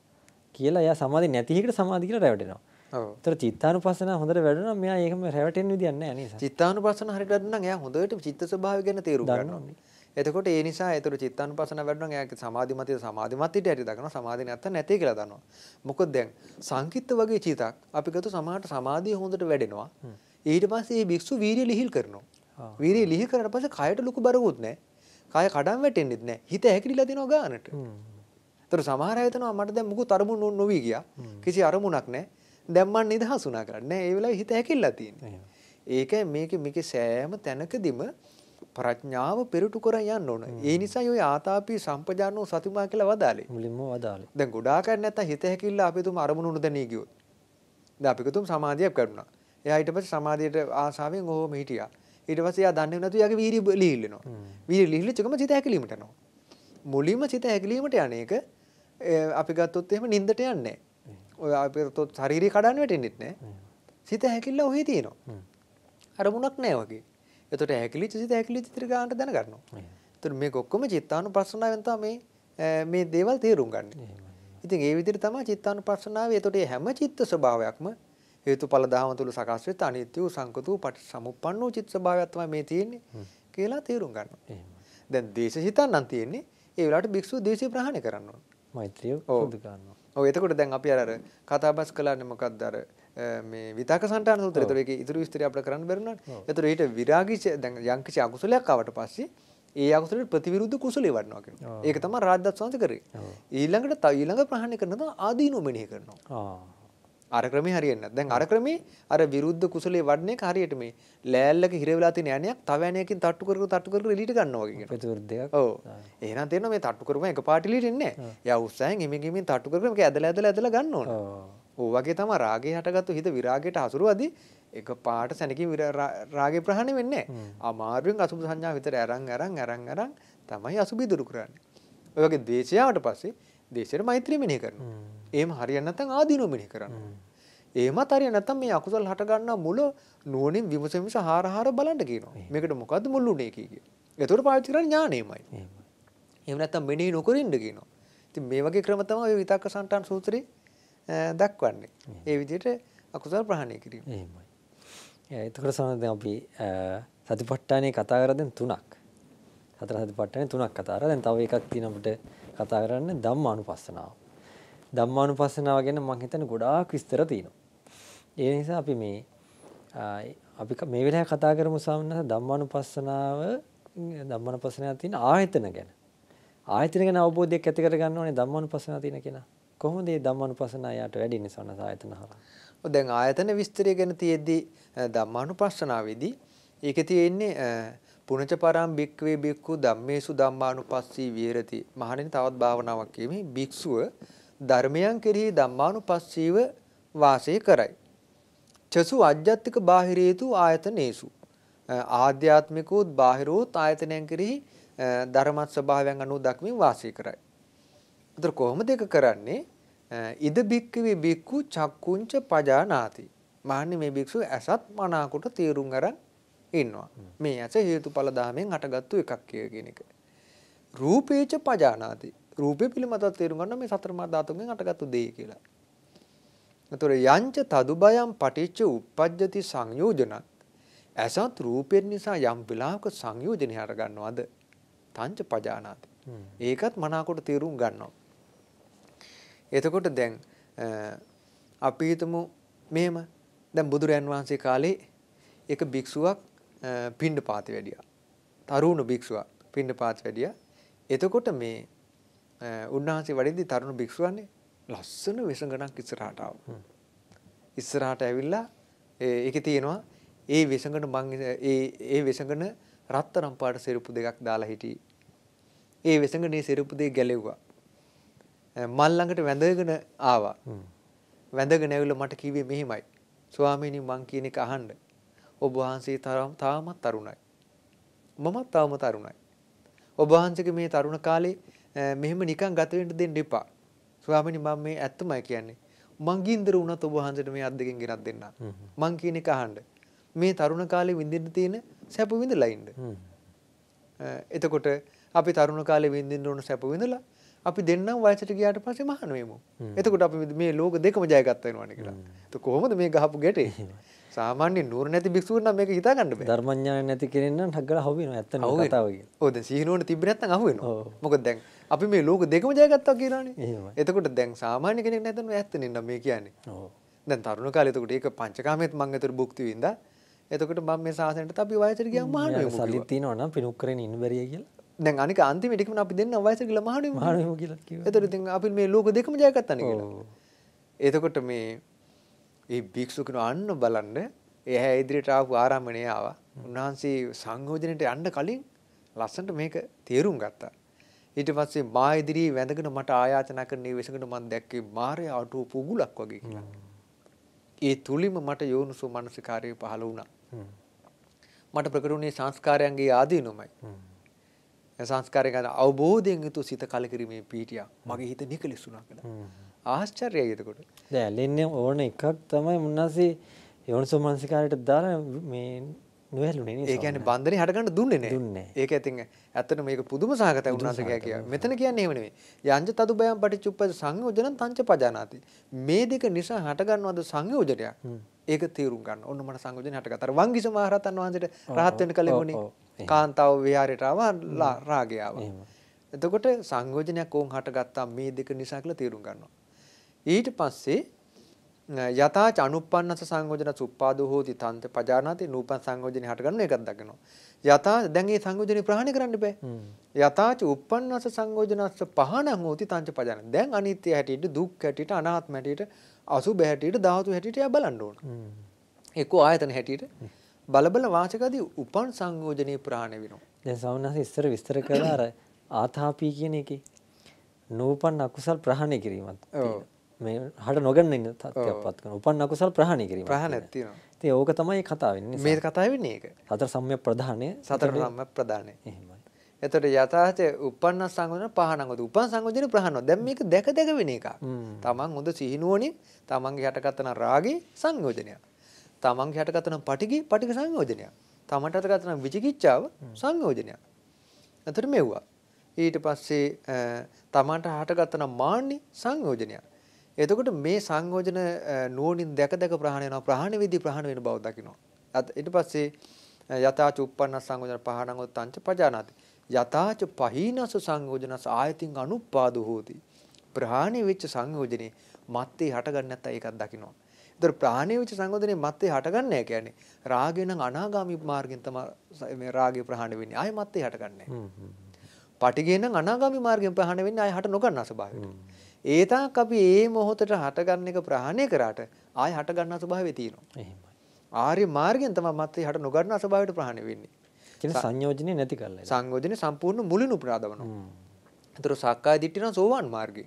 කියලා එයා සමාධිය නැති එකට සමාධිය කියලා රැවටෙනවා. ඔව්. ඒතර චිත්තානුපස්සන හොඳට වැඩුණා මෙයා ඒකම රැවටෙන්න විදියක් නැහැ නේද? චිත්තානුපස්සන හරියට වැඩුණා නම් එයා හොඳට චිත්ත ස්වභාවය ගැන තීරුම් ගන්නවා. එතකොට ඒ නිසා ඒතර චිත්තානුපසන වැඩනවා එයාගේ සමාධිමතය සමාධිමත් ඊට හරි දකිනවා සමාධිය නැත්තම් නැති කියලා දන්නවා. මොකද දැන් සංකිට්ත වගේ චිතක් අපි ගත්ත සමාහට සමාධිය හොඳට වැඩෙනවා. ඊට පස්සේ මේ භික්ෂු වීර්ය ලිහිල් කරනවා. වීර්ය ලිහිල් කරලා පස්සේ කයට ලොකු බරකුත් නැහැ. කය කඩන් වැටෙන්නෙත් නැහැ. හිත හැකිලිලා දෙනවා ගානට. ඒතර සමහර අය හිතනවා මට දැන් මුකුත් අරමුණු නොවි ගියා. කිසි අරමුණක් නැහැ. දැන් මන් නිදහස් වුණා කරන්නේ. ඒ වෙලාවේ හිත හැකිලිලා තියෙන්නේ. ඒක මේක මේකේ සෑම තැනකදීම ප්‍රඥාව පෙරටු කර යන්න ඕන. ඒ නිසා ඔය ආතාපි සම්පජානෝ සතිමා කියලා වදාලේ. මුලින්ම වදාලේ. දැන් ගොඩාක් අය නැත්තම් හිත හැකිල්ල අපි තුම අරමුණු උනදණී ගියොත්. දැන් අපි තුම සමාධියක් කරුණා. එයා ඊට පස්සේ සමාධියට ආසාවෙන් ඔහොම හිටියා. ඊට පස්සේ එයා දන්නේ නැතුව එයාගේ වීර්ය ලිහිල්ලනවා. වීර්ය ලිහිල්ලච්චකම චිත හැකිලීමට යනවා. මුලින්ම චිත හැකිලීමට යන්නේක අපි ගත්තොත් එහෙම නින්දට යන්නේ ඔය අපි ගත්තොත් ශාරීරික කඩන්න වැටෙන්නෙත් නෑ. සිත හැකිල්ල ඔහේ තියෙනවා. අරමුණක් නෑ වගේ. එතකොට හැකිලිච්ච සිත හැකිලිච්ච සිත ගන්නට දැනගන්නවා. එතකොට මේක ඔක්කොම චිත්තානුපස්සනාවෙන් තමයි මේ දේවල් තේරුම් ගන්න. ඉතින් ඒ විදිහට තමයි චිත්තානුපස්සනාවේ එතකොට හැම චිත්ත ස්වභාවයක්ම හේතුඵල ධාම තුල සකස් වෙත් අනිත්‍ය වූ සංකත වූ පටිසමුප්පන්න වූ චිත්ත ස්වභාවයක් තමයි මේ තියෙන්නේ කියලා තේරුම් ගන්නවා. දැන් දේශහිතන් නම් තියෙන්නේ ඒ වෙලාවට භික්ෂුව දේශය ප්‍රහාණය කරනවා. මෛත්‍රිය පුරුදු කරනවා. ඔව් එතකොට දැන් අපි අර කතාබස් කළානේ මොකක්ද අර මේ විතක සටන සූත්‍රය තුර ඉතුරු විස්තර අපට කරන්න බැරුණට එතුර ඊට විරාගිච දැන් යංකිච අකුසලයක් අවට පස්සේ ඒ අකුසලට ප්‍රතිවිරුද්ධ කුසලේ වඩනවා කියනවා. ඒක තමයි රාජදත් සංස කරේ. ඊළඟට තව ඊළඟ ප්‍රහාණය කරනවා ආදීනෝ මෙනෙහි කරනවා. අර ක්‍රමේ හරියන්නේ නැහැ. දැන් අර ක්‍රමේ අර විරුද්ධ කුසලේ වඩන එක හරියට මේ ලෑල්ලක හිර වෙලා තියෙන යණයක් තව යණයකින් තට්ටු කර කර තට්ටු කර කර එලීට ගන්නවා වගේ කියනවා. ප්‍රතිවිරුද්ධයක්. ඔව්. එහෙනම් තේරෙනවා මේ තට්ටු කරුම එකපාරට එලීට එන්නේ නැහැ. එයා උත්සාහයෙන් හිමින් හිමින් තට්ටු කර කර මේක ඇදලා ඇදලා ඇදලා ගන්න ඕන. ඕ වගේ තම රාගේ හටගත්තු හිත විරාගයට හසුරුවදී එක පාට සැනකින් රාගේ ප්‍රහණය වෙන්නේ අමාරුවෙන් අසුභ සංඥා විතර අරන් අරන් අරන් අරන් තමයි අසුභි දුරු කරන්නේ. ඔය වගේ දේශයාවට පස්සේ දේශයට මෛත්‍රී මෙනෙහි කරනවා. එහෙම හරියන්නේ නැත්නම් ආදීනෝ මෙනෙහි කරනවා. එහෙමත් හරිය නැත්නම් මේ අකුසල් හට ගන්නා මුල නුවණින් විමසමිස හාරහාර බලන්න කියනවා. මේකට මොකද්ද මුල් උනේ කිය. ඒතකොට පාවිච්චි කරන්නේ ඥානෙමයි. එහෙම නැත්නම් මෙනෙහි නොකර ඉන්න කියනවා. ඉතින් මේ වගේ ක්‍රම තමයි ඔය විතක්ක සම්ටාන් සූත්‍රයේ දක්වන්නේ. ඒ විදිහට අකුසල් ප්‍රහාණය කිරීම. එහෙමයි. එතකොට සමහරවිට අපි සතිපට්ඨානේ කතා කරලා දැන් තුනක්. හතර සතිපට්ඨානේ තුනක් කතා කරා. දැන් තව එකක් තියෙන අපිට කතා කරන්න ධම්මානුපස්සනාව. ධම්මානුපස්සනාව ගැන මම හිතන්නේ ගොඩාක් විස්තර තියෙනවා. ඒ නිසා අපි මේ අපි මේ වෙලාවේ කතා කරමු සාමාන්‍ය ධම්මානුපස්සනාව ධම්මානුපස්සනාව තියෙන ආයතන ගැන. ආයතන ගැන අවබෝධයක් ඇති කරගන්න ඕනේ ධම්මානුපස්සනාව තියෙන කෙනා. කොහොමද මේ ධම්මානුපස්සනා යට වැඩින්නේ සවනස ආයතන හරහා? ඔව් දැන් ආයතන විස්තරය ගැන තියෙද්දී ධම්මානුපස්සනාවේදී ඒකේ තියෙන්නේ පුනච පරම් බික්වේ බික්කු ධම්මේසු ධම්මානුපස්සී විහෙරති. මහණෙනි තවත් භාවනාවක් කියමේ භික්ෂුව ධර්මයන් කෙරෙහි ධම්මානුපස්සීව වාසය කරයි. චසු අජ්ජත්තික බාහිරේතු ආයතනේසු. ආධ්‍යාත්මිකෝත් බාහිරෝත් ආයතනයන් කෙරෙහි ධර්මත් ස්වභාවයන් අනුව දක්මින් වාසය කරයි. එතකොට කොහොමද ඒක කරන්නේ? ඉද බික්කවේ බික්කු චක්කුංච පජානාති. මහන්නේ මේ භික්ෂුව ඇසත් මනාකොට තේරුම් අරන් ඉන්නවා. මේ ඇස හේතුඵල ධාමයෙන් හටගත්තු එකක් කියන එක. රූපේච පජානාති. රූපේ පිළිමතත් තේරුම් ගන්න මේ සතර මා ධාතුන්ගෙන් හටගත්තු දෙය කියලා. එතකොට යංච තදු බයම් පටිච්ච උප්පජ්ජති සංයෝජනත් ඇසත් රූපෙන් නිසා යම් වෙලාවක සංයෝජනය හට ගන්නවද? තංච පජානාති. ඒකත් මනාකොට තේරුම් ගන්නවා. එතකොට දැන් අපි හිතමු මෙහෙම දැන් බුදුරයන් වහන්සේ කාලේ එක භික්ෂුවක් පිණ්ඩ පාති වැඩියා. තරුණ භික්ෂුවක් පිණ්ඩ පාති වැඩියා. එතකොට මේ උන්වහන්සේ වඩින්දි තරුණ භික්ෂුවන්නේ ලස්සන විසඟනක් ඉස්සරහට ආවා. ඉස්සරහට ඇවිල්ලා ඒකේ තියෙනවා ඒ විසඟන මං ඒ ඒ විසඟන රත්තරන් පාට සෙරුපු දෙකක් දාලා හිටියේ. ඒ විසඟනේ සෙරුපු දෙක ගැලෙව්වා. මල් ළඟට වැඳගෙන ආවා. වැඳගෙන ඇවිල්ලා මට කිව්වේ මෙහෙමයි. ස්වාමීනි මං කියන එක අහන්න. ඔබ වහන්සේ තරම් තාමත් තරුණයි. මමත් තාම තරුණයි. ඔබ වහන්සේගේ මේ තරුණ කාලේ මෙහෙම නිකන් ගත වෙන්න දෙන්න එපා. ස්වාමීනි මම මේ ඇත්තමයි කියන්නේ. මං ගින්දර වුණත් ඔබ වහන්සේට මේ අත් දෙකෙන් ගෙනත් දෙන්නම්. මං කියන එක අහන්න. මේ තරුණ කාලේ විඳින්න තියෙන සැප විඳලා ඉන්න. එතකොට අපි තරුණ කාලේ විඳින්න ඕන සැප විඳලා අපි දෙන්නම් වයසට ගියාට පස්සේ මහාන වෙමු. එතකොට අපි මේ ලෝක දෙකම ජයගත් වෙනවනේ කියලා. તો කොහොමද මේ ගහපු ගැටේ? සාමාන්‍ය නూరు නැති භික්ෂුවක් නම් මේක හිතා ගන්න බෑ. ධර්මඥාන නැති කෙනෙක් නම් ඩග්ගලා හවු වෙනවා ඇත්තම කතාව කියන්නේ. ඔව් දැන් සීනුවන තිබ්බේ නැත්නම් අහු වෙනවා. මොකද දැන් අපි මේ ලෝක දෙකම ජයගත්තා කියලානේ. එතකොට දැන් සාමාන්‍ය කෙනෙක් නැත්නම් ඇත්තනේ නම් මේ කියන්නේ. ඔව්. දැන් තරුණ කාලේ එතකොට ඒක පංචකාමයේත් මම ඒතර භුක්ති විඳා. එතකොට මම මේ සාසනයට අපි වයසට ගියාම මහාන වෙමු. සල්ලි තියනවා නම් පිනුක් කරගෙන ඉන්න බැරිය කියලා. දැන් අනික අන්තිමටකම අපි දෙන්න අවයිස කියල මහන මහනම කියලා එතරති අපි මේ ලෝක දෙකම ජයකත්තන කියලා එතකොට මේ ඒ භික්ෂුකන අන්න බලන්න එහැ ඉදිරිට ආපු ආරාමණයාව උන්වහන්සේ සංඝෝජනයට අන්න කලින් ලස්සන්ට මේක තේරුම් ගත්තා ඊට පස්සේ මා ඉදිරියේ වැඳගෙන මට ආයාචනා කරන නිවසකට මම දැක්කේ මාය අටුව පුගුලක් වගේ කියලා ඒ තුලිම මට යෝනිසෝ මනසිකාරය පහළ වුණා මට ප්‍රකරුණේ සංස්කාරයන්ගේ ආදීනොමයි සංස්කාරය ගැන අවබෝධයෙන් යුතු සිත කලකිරීමේ පීටිය මගේ හිත නිකලෙසුනා කියලා. ආශ්චර්යයි එතකොට. දැන් ඕන එකක් තමයි මුන්නාසේ යෝනිසෝ මනසිකාරයට දාලා මේ නොවැළුනේ නේද? ඒ කියන්නේ බන්ධනේ හඩගන්න දුන්නේ නෑ. දුන්නේ. ඒක ඉතින් ඇත්තට මේක පුදුම සහගතයි උන්වහන්සේ කියකිය. මෙතන කියන්නේ එහෙම නෙමෙයි. යංජ තදු බයම් පටිච්චුප්පද සංයෝජනං තංච පජානාති. මේ දෙක නිසා හටගන්නවද සංයෝජනයක්? ඒක තීරුම් ගන්න. ඔන්න මට සංයෝජනේ හටගත්තා. අර වංගිස මහරහතන් වහන්සේට රහත් වෙන්න කලින් උනේ. කාන්තාව විහාරයට ආවා රාගය ආවා. එතකොට සංයෝජනයක් ඕන් හටගත්තා මේ දෙක නිසා කියලා තේරුම් ගන්නවා. ඊට පස්සේ යථාච අනුප්පන්නස සංයෝජන සුප්පාදෝ හෝති තන්ත පජානාති නූපන් සංයෝජන හට ගන්න එකක් දකිනවා. යථා දැන් මේ සංයෝජනේ ප්‍රහාණය කරන්න බෑ. යථාච උප්පන්නස සංයෝජනස්ස පහණං හෝති තන්ත පජාන. දැන් අනිත්‍ය හැටියට දුක් හැටියට අනාත්ම හැටියට අසුබ හැටියට ධාතු හැටියට යා බලන්න ඕන. එක්ක ආයතන හැටියට බලබල වාචකදී උපන් සංයෝජනේ ප්‍රහාණය වෙනවා. දැන් සමනස ඉස්සර විස්තර කළා අර ආතාපී කියන එකේ නූපන් අකුසල් ප්‍රහාණය කිරීමත් මේ හට නොගන්න ඉන්න තත්ත්වයක් පත් කරන උපන් අකුසල් ප්‍රහාණය කිරීම. ප්‍රහාණයක් තියෙනවා. ඉතින් ඕක තමයි කතාව වෙන්නේ. මේ කතාව වෙන්නේ ඒක. සතර සම්‍යක් ප්‍රධානය සතර සම්‍යක් ප්‍රධානය. එහෙමයි. එතකොට යථාර්ථය උපන්න සංගොදන පහනගොත උපන් සංගොදන ප්‍රහනවා. දැන් මේක දැක දැක වෙන එකක්. තමන් හොඳ සිහිනුවණින් තමන්ගේ යටකතන රාගේ සංයෝජනයක්. තමන්ගේ හටගත නම් පටිගි පටික සංයෝජනයක්. තමන්ට හටගත නම් විචිකිච්ඡාව සංයෝජනයක්. අතට මෙව්වා. ඊට පස්සේ තමන්ට හටගත නම් මාන්නි සංයෝජනයක්. එතකොට මේ සංයෝජන නුවණින් දැක දැක ප්‍රහාණය වෙනවා. ප්‍රහාණ විදි ප්‍රහාණ වෙන බව දකිනවා. ඊට පස්සේ යථාච උප්පන්න සංයෝජන පහණං උත්තංච පජානාති. යථාච පහීනස සංයෝජනස ආයතින් අනුපාදෝ හෝති. ප්‍රහාණය වෙච්ච සංයෝජනේ මත්තේ හටගන්නේ නැත්නම් ඒකක් දකිනවා. ඒතර ප්‍රහාණය වෙච්ච සංයෝජනේ මත්තේ හටගන්නේ නැහැ කියන්නේ. රාගය නම් අනාගාමී මාර්ගෙන් තමයි මේ රාගය ප්‍රහාණය වෙන්නේ. ආයෙ මත්තේ හටගන්නේ නැහැ. පටිගය නම් අනාගාමී මාර්ගෙන් ප්‍රහාණය වෙන්නේ ආයෙ හට නොගන්නා ස්වභාවයට. ඒ තාක් අපි ඒ මොහොතට හටගන්න එක ප්‍රහාණය කරාට ආයෙ හටගන්නා ස්වභාවය තියෙනවා. ආර්ය මාර්ගයෙන් තමයි මත්තේ හට නොගන්නා ස්වභාවයට ප්‍රහාණය වෙන්නේ. කියන්නේ සංයෝජනේ නැති කරලා. සංයෝජනේ සම්පූර්ණ මුලින් උපරාදවනවා. එතකොට සක්කාය දිට්ඨිය නම් සෝවාන් මාර්ගය.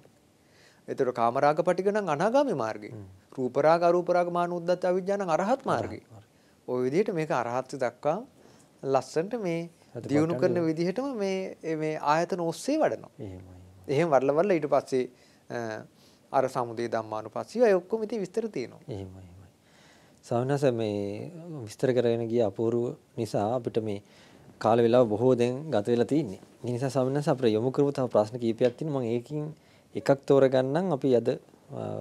එතකොට කාමරාග පටිඝ නම් අනාගාමී මාර්ගය. රූපරාග අරූපරාග මාන උද්දච්ච අවිජ්ජාන අරහත් මාර්ගේ. ওই විදිහට මේක අරහත් දක්වා ලස්සන්ට මේ දියුණු කරන විදිහටම මේ මේ ආයතන ඔස්සේ වඩනවා. එහෙමයි. එහෙම වඩලා වඩලා ඊට පස්සේ අර සමුදේ ධම්මානුපස්සී අය ඔක්කොම ඉතින් විස්තර තියෙනවා. එහෙමයි. සවනස මේ විස්තර කරගෙන ගිය අපූර්ව නිසා අපිට මේ කාල වේලාව බොහෝ දැන් ගත වෙලා තින්නේ. ඒ නිසා සවනස අපිට යොමු කරපු තව ප්‍රශ්න කීපයක් තියෙනවා. මම ඒකින් එකක් තෝරගන්නම් අපි අද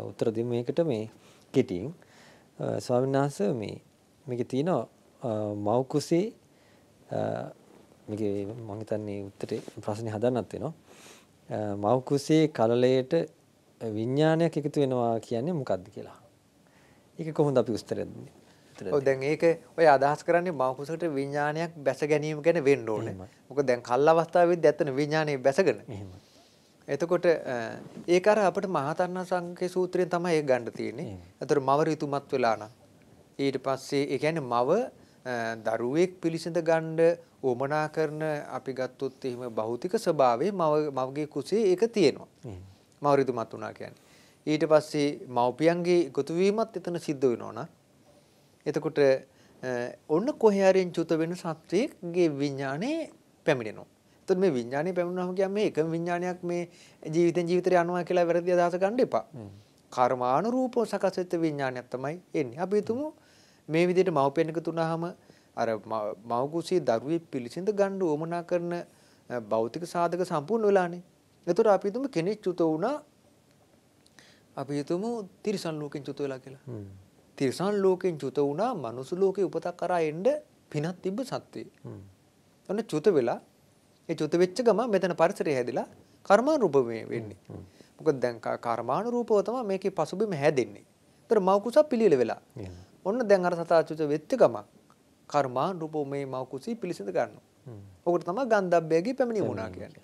උත්තර දෙමු මේකට මේ කෙටියෙන් ස්වාමීන් වහන්සේ මේ මේකේ තියෙනවා මව් කුසේ මේකේ මම හිතන්නේ උත්තරේ ප්‍රශ්නේ හදන්නත් වෙනවා මව් කුසේ කලලයට විඥානයක් එකතු වෙනවා කියන්නේ මොකද්ද කියලා. ඒක කොහොමද අපි උත්තරය දෙන්නේ? ඔව් දැන් ඒක ඔය අදහස් කරන්නේ මව කුසකට විඥානයක් බැස ගැනීම ගැන වෙන්න ඕනේ. මොකද දැන් කල් අවස්ථාවේදී ඇත්තන විඥානේ බැසගෙන. එහෙමයි. එතකොට ඒක අර අපිට මහතන්න සංකේ සූත්‍රයෙන් තමයි ඒක ගන්න තියෙන්නේ. එතකොට මව ඍතුමත් වෙලා නම් ඊට පස්සේ ඒ කියන්නේ මව දරුවෙක් පිළිසඳ ගන්න උමනා කරන අපි ගත්තොත් එහෙම භෞතික ස්වභාවයේ මව මවගේ කුසේ ඒක තියෙනවා. මව ඍතුමත් වුණා කියන්නේ. ඊට පස්සේ මව්පියන්ගේ එකතු වීමත් එතන සිද්ධ වෙනවා නා. එතකොට ඔන්න කොහේ හරි චුත වෙන සත්වයේගේ විඥානේ පැමිණෙනවා. එතකොට මේ විඥානය පැමුණාම කියන්නේ මේ එකම විඥානයක් මේ ජීවිතෙන් ජීවිතේ යනවා කියලා වැරදි අදහස ගන්න එපා. කර්මානුරූපව සකස් වෙච්ච විඥානයක් තමයි එන්නේ. අපි හිතමු මේ විදිහට මව්පියන් එකතු වුණාම අර මව්කුසිය දරුවේ පිළිසිඳ ගන්න උවමනා කරන භෞතික සාධක සම්පූර්ණ වෙලානේ. එතකොට අපි හිතමු කෙනෙක් චුත වුණා අපි හිතමු තිරිසන් ලෝකෙන් චුත වෙලා කියලා. තිරිසන් ලෝකෙන් චුත වුණා මනුස්ස ලෝකේ උපතක් කරා එන්න පිනක් තිබ්බ සත්වේ. ඔන්න චුත වෙලා ඒ චුත වෙච්ච ගම මෙතන පරිසරය හැදිලා කර්මානුරූපමේ වෙන්නේ. මොකද දැන් කර්මානුරූපව තමයි මේකේ පසුබිම හැදෙන්නේ. ඒතර මව කුස පිළිල වෙලා. ඔන්න දැන් අර සතාචුත වෙච්ච ගම කර්මානුරූපමේ මව කුසී පිළිසඳ ගන්නවා. ඔකට තමයි ගන්ධබ්බයගේ පැමිණීම වුණා කියන්නේ.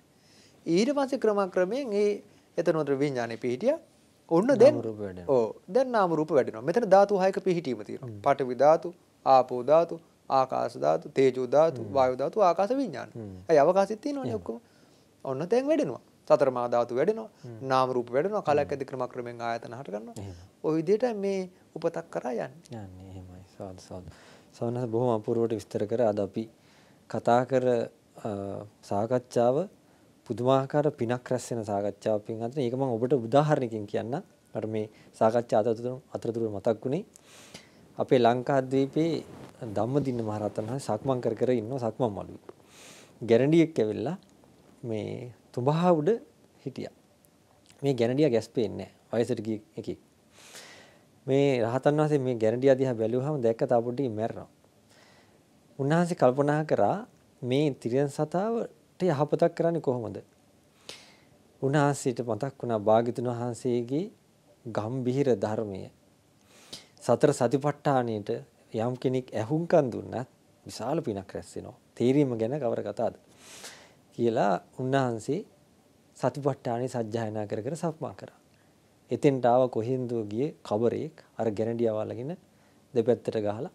ඊට පස්සේ ක්‍රමක්‍රමයෙන් ඒ එතන උතර විඥානේ පිහිටියා. ඔන්න දැන් ඕ දැන් නාම රූප වැඩෙනවා. මෙතන ධාතු හයක පිහිටීම තියෙනවා. පඨවි ධාතු, ආපෝ ධාතු, ආකාශ ධාතු, තේජෝ ධාතු, වායු ධාතු, ආකාශ විඥාන. ඒ අවකාශෙත් තියෙනවනේ ඔක්කොම. ඔන්න තැන් වැඩෙනවා. සතර මහා ධාතු වැඩෙනවා. නාම රූප වැඩෙනවා. කලක් ඇති ක්‍රම ක්‍රමෙන් ආයතන හට ගන්නවා. ওই විදිහට මේ උපතක් කරා යන්නේ. යන්නේ එහෙමයි. සාදු සාදු. සවනස බොහොම අපූර්වට විස්තර කර අද අපි කතා කර සාකච්ඡාව පුදුමාකාර පිනක් රැස් වෙන සාකච්ඡාවක් පින්වත්නි. ඒක මම ඔබට උදාහරණකින් කියන්න. මට මේ සාකච්ඡා අතරතුර අතරතුර මතක් වුණේ. අපේ ලංකාද්වීපයේ ධම්මදින්න මහරහතන් වහන්සේ සක්මන් කර කර ඉන්නවා සක්මන් මළුවේ. ගැරන්ඩියෙක් ඇවිල්ලා මේ තුඹහා උඩ හිටියා. මේ ගැරන්ඩියා ගැස් පේන්නේ නැහැ. වයසට ගිය එකෙක්. මේ රහතන් වහන්සේ මේ ගැරන්ඩියා දිහා බැලුවාම දැක්ක තා පොඩි මැරෙනවා. උන්වහන්සේ කල්පනා කරා මේ තිරියන් සතාවට යහපතක් කරන්නේ කොහොමද? උන්වහන්සේට මතක් වුණා භාග්‍යතුන් වහන්සේගේ ගම්භීර ධර්මය. සතර සතිපට්ඨානෙට යම් කෙනෙක් ඇහුම්කන් දුන්නත් විශාල පිනක් රැස් වෙනවා. තීරීම ගැන කවර කතාවද කියලා උන්වහන්සේ සතිපට්ඨානේ සජ්ජායනා කර කර සක්මා කරා. එතෙන්ට ආව කොහෙන්ද ගියේ කබරේක් අර ගැරන්ඩියා වලගෙන දෙපැත්තට ගහලා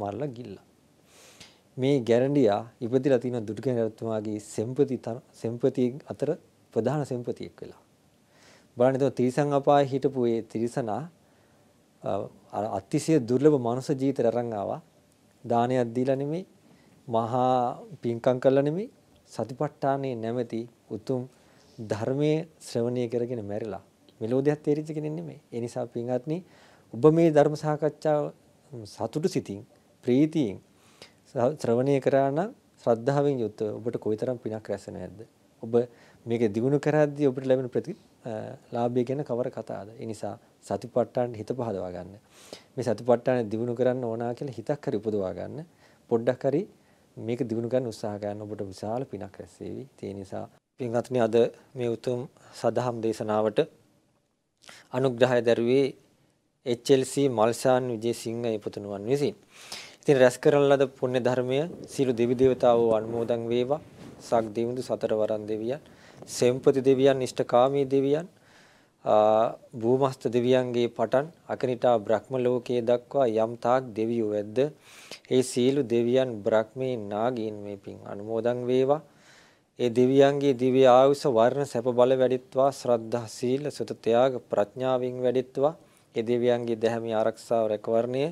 මරලා ගිල්ලා. මේ ගැරන්ඩියා ඉපදිලා තියෙන දුටුගැන රජතුමාගේ සෙම්පති සෙම්පති අතර ප්‍රධාන සෙම්පතියෙක් වෙලා. බලන්න එතකොට තිරිසන් අපායේ හිටපු ඒ තිරිසනා අර අතිශය දුර්ලභ මනුෂ්‍ය ජීවිතයක් අරන් ආවා. දානයක් දීලා නෙමෙයි, මහා පින්කම් කළා නෙමෙයි, සතිපට්ඨානේ නැමැති උතුම් ධර්මයේ ශ්‍රවණය කරගෙන මැරිලා. මෙලෝදියක් තේරිච්ච කෙනෙක් නෙමෙයි. ඒ නිසා පින්වත්නි, ඔබ මේ ධර්ම සාකච්ඡාව සතුටු සිතින්, ප්‍රීතියෙන් ශ්‍රවණය කරා නම් ශ්‍රද්ධාවෙන් යුක්තව ඔබට කොයිතරම් පිනක් රැස් වෙනවද? ඔබ මේක දිනු කරද්දී ඔබට ලැබෙන ප්‍රති ලාභය ගැන කවර කතාවද? ඒ නිසා සතිපට්ඨාන හිත පහදවා ගන්න. මේ සතිපට්ඨාන දිනු කරන්න ඕනා කියලා හිතක් හරි උපදවා ගන්න. පොඩ්ඩක් හරි මේක දිනු ගන්න උත්සාහ ගන්න ඔබට විශාල පිනක් රැස් වේවි. ඒ නිසා පින්වත්නි අද මේ උතුම් සදහම් දේශනාවට අනුග්‍රහය දරුවේ HLC මල්සාන් විජේසිංහ පුතුණුවන් විසින්. ඉතින් රැස් කරන ලද පුණ්‍ය ධර්මය සියලු දෙවි දේවතාවෝ අනුමෝදන් වේවා. සක් දෙවිඳු සතර වරන් දෙවියන් සෙම්පති දෙවියන් ඉෂ්ඨකාමී දෙවියන් භූමස්ත දෙවියන්ගේ පටන් අකනිටා බ්‍රහ්ම ලෝකයේ දක්වා යම් තාක් දෙවියෝ ඇද්ද ඒ සියලු දෙවියන් බ්‍රහ්මේ නාගීන් මේ පින් අනුමෝදන් වේවා ඒ දෙවියන්ගේ දිව්‍ය ආයුෂ වර්ණ සැප බල වැඩිත්වා ශ්‍රද්ධා සීල සුත ත්‍යාග ප්‍රඥාවෙන් වැඩිත්වා ඒ දෙවියන්ගේ දැහැමි ආරක්ෂාව රැකවරණය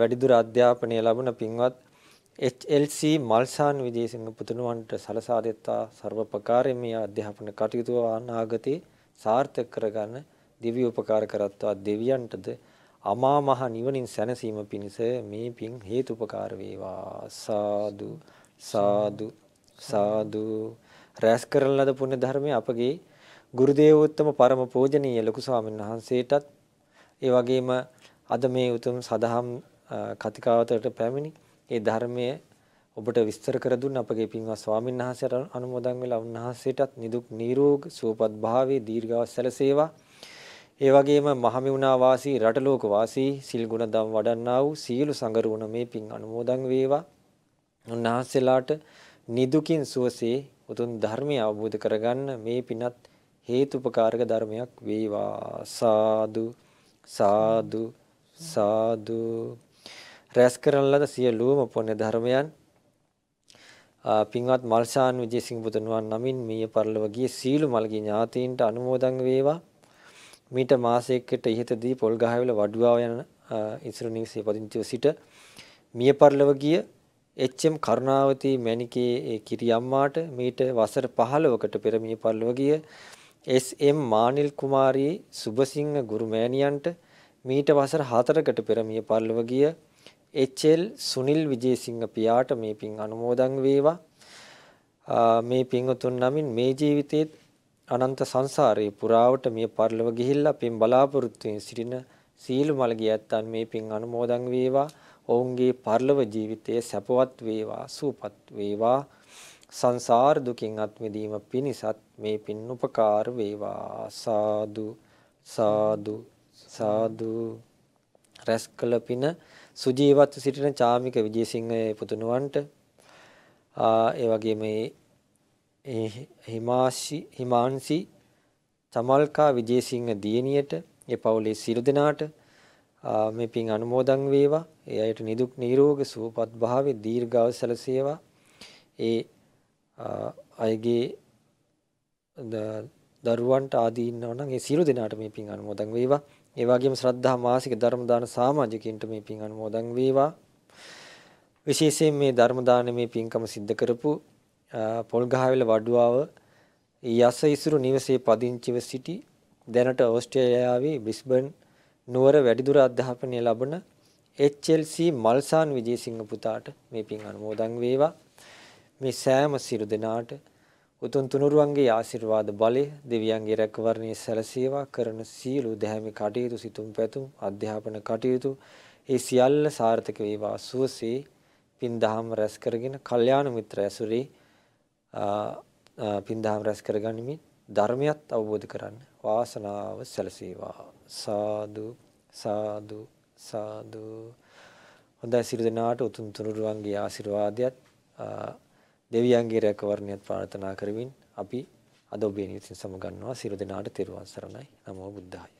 වැඩිදුර අධ්‍යාපනය ලැබුණ පින්වත් HLC මල්සාන් විජේසිංහ පුතුණුවන්ට සලසා දෙත්තා සර්වපකාරයෙන් මේ අධ්‍යාපන කටයුතු අනාගතේ සාර්ථක කරගන්න දිව්‍ය උපකාර කරත්වා දෙවියන්ටද අමා මහ නිවනින් සැනසීම පිණිස මේ පින් හේතුපකාර වේවා සාදු සාදු සාදු රැස් කරන ලද පුණ්‍ය ධර්මයේ අපගේ ගුරු දේවෝත්තම පරම පූජනීය ලොකු ස්වාමීන් වහන්සේටත් ඒ වගේම අද මේ උතුම් සදහම් කතිකාවතට පැමිණි ඒ ධර්මය ඔබට විස්තර කර දුන්න අපගේ පින්වත් ස්වාමීන් වහන්සේට අනුමෝදන් වෙලා උන්වහන්සේටත් නිදුක් නිරෝග සුවපත් භාවයේ දීර්ඝාස සැලසේවා. ඒ වගේම මහමෙවුනා වාසී රටලෝක වාසී සිල් ගුණ දම් වඩන්නා වූ සීලු සංගරුණ මේ පින් අනුමෝදන් වේවා. උන්වහන්සේලාට නිදුකින් සුවසේ උතුම් ධර්මය අවබෝධ කරගන්න මේ පිනත් හේතුපකාරක ධර්මයක් වේවා. සාදු සාදු සාදු රැස් කරන ලද සියලුම පුණ්‍ය ධර්මයන් පින්වත් මල්ශාන් විජේසිංහ පුතුණුවන් නමින් මිය පරලොව ගිය සීළු මල්ගේ ඥාතීන්ට අනුමෝදන් වේවා මීට මාසයකට ඉහතදී පොල්ගහවෙල වඩුවාව යන ඉසුරු නිවසේ පදිංචිව සිට මිය පරලොව ගිය එච්.එම්. කරුණාවති මැණිකේ කිරියම්මාට මීට වසර 15කට පෙර මිය පරලොව ගිය එස්.එම්. මානිල් කුමාරී සුබසිංහ ගුරු මෑණියන්ට මීට වසර 4කට පෙර මිය පරලොව ගිය එච්.එල්. සුනිල් විජේසිංහ පියාට මේ පින් අනුමෝදන් වේවා. මේ පින්වතුන් නමින් මේ ජීවිතයේ අනන්ත සංසාරේ පුරාවට මිය පරලව ගිහිල්ලා පින් බලාපොරොත්තුෙන් සිටින සීල මළගිය ඇත්තන් මේ පින් අනුමෝදන් වේවා. ඔවුන්ගේ පරලව ජීවිතයේ සැපවත් වේවා, සූපත් වේවා. සංසාර දුකින් අත් මිදීම පිණිසත් මේ පින් උපකාර වේවා. සාදු සාදු සාදු රැස් කළ පින සුජීවත්ව සිටින චාමික විජේසිංහ පුතුණුවන්ට ඒ වගේම හිමාශි හිමාන්සි තමල්කා විජේසිංහ දියණියට ඒ පවුලේ සියලු දෙනාට මේ පින් අනුමෝදන් වේවා. ඒ අයට නිදුක් නිරෝගී සුවපත් භාවයේ දීර්ඝායු සැලසේවා. ඒ අයගේ දරුවන්ට ආදී ඉන්නවනම් ඒ සියලු දෙනාට මේ පින් අනුමෝදන් වේවා. ඒ වගේම ශ්‍රද්ධා මාසික ධර්ම දාන සමාජිකින්ට මේ පින් අනුමෝදන් වේවා. විශේෂයෙන් මේ ධර්ම දාන මේ පින්කම සිද්ධ කරපු පොල්ගහවෙල වඩුවාව යස ඉසුරු නිවසේ පදිංචිව සිටි දැනට ඕස්ට්‍රේලියාවේ බ්‍රිස්බන් නුවර වැඩිදුර අධ්‍යාපනය ලබන HLC මල්සාන් විජේසිංහ පුතාට මේ පින් අනුමෝදන් වේවා. මේ සෑම සිරු දෙනාට උතුම් තුනුරුවන්ගේ ආශිර්වාද බලය දෙවියන්ගේ රැකවරණයේ සැලසේවා කරන සියලු දැහැමි කටයුතු සිතුම් පැතුම් අධ්‍යාපන කටයුතු ඒ සියල්ල සාර්ථක වේවා සුවසේ පින්දහම් රැස් කරගෙන කල්යාණ මිත්‍ර ඇසුරේ පින්දහම් රැස් කරගනිමින් ධර්මයත් අවබෝධ කරන්න වාසනාව සැලසේවා සාදු සාදු සාදු හොඳයි සිරු දෙනාට උතුම් තුනුරුවන්ගේ ආශිර්වාදයත් දෙවියන්ගේ රැකවරණයත් ප්‍රාර්ථනා කරමින් අපි අද ඔබේ නිවිතින් සමගන්නවා සියලු දෙනාට තෙරුවන් සරණයි නමෝ බුද්ධාය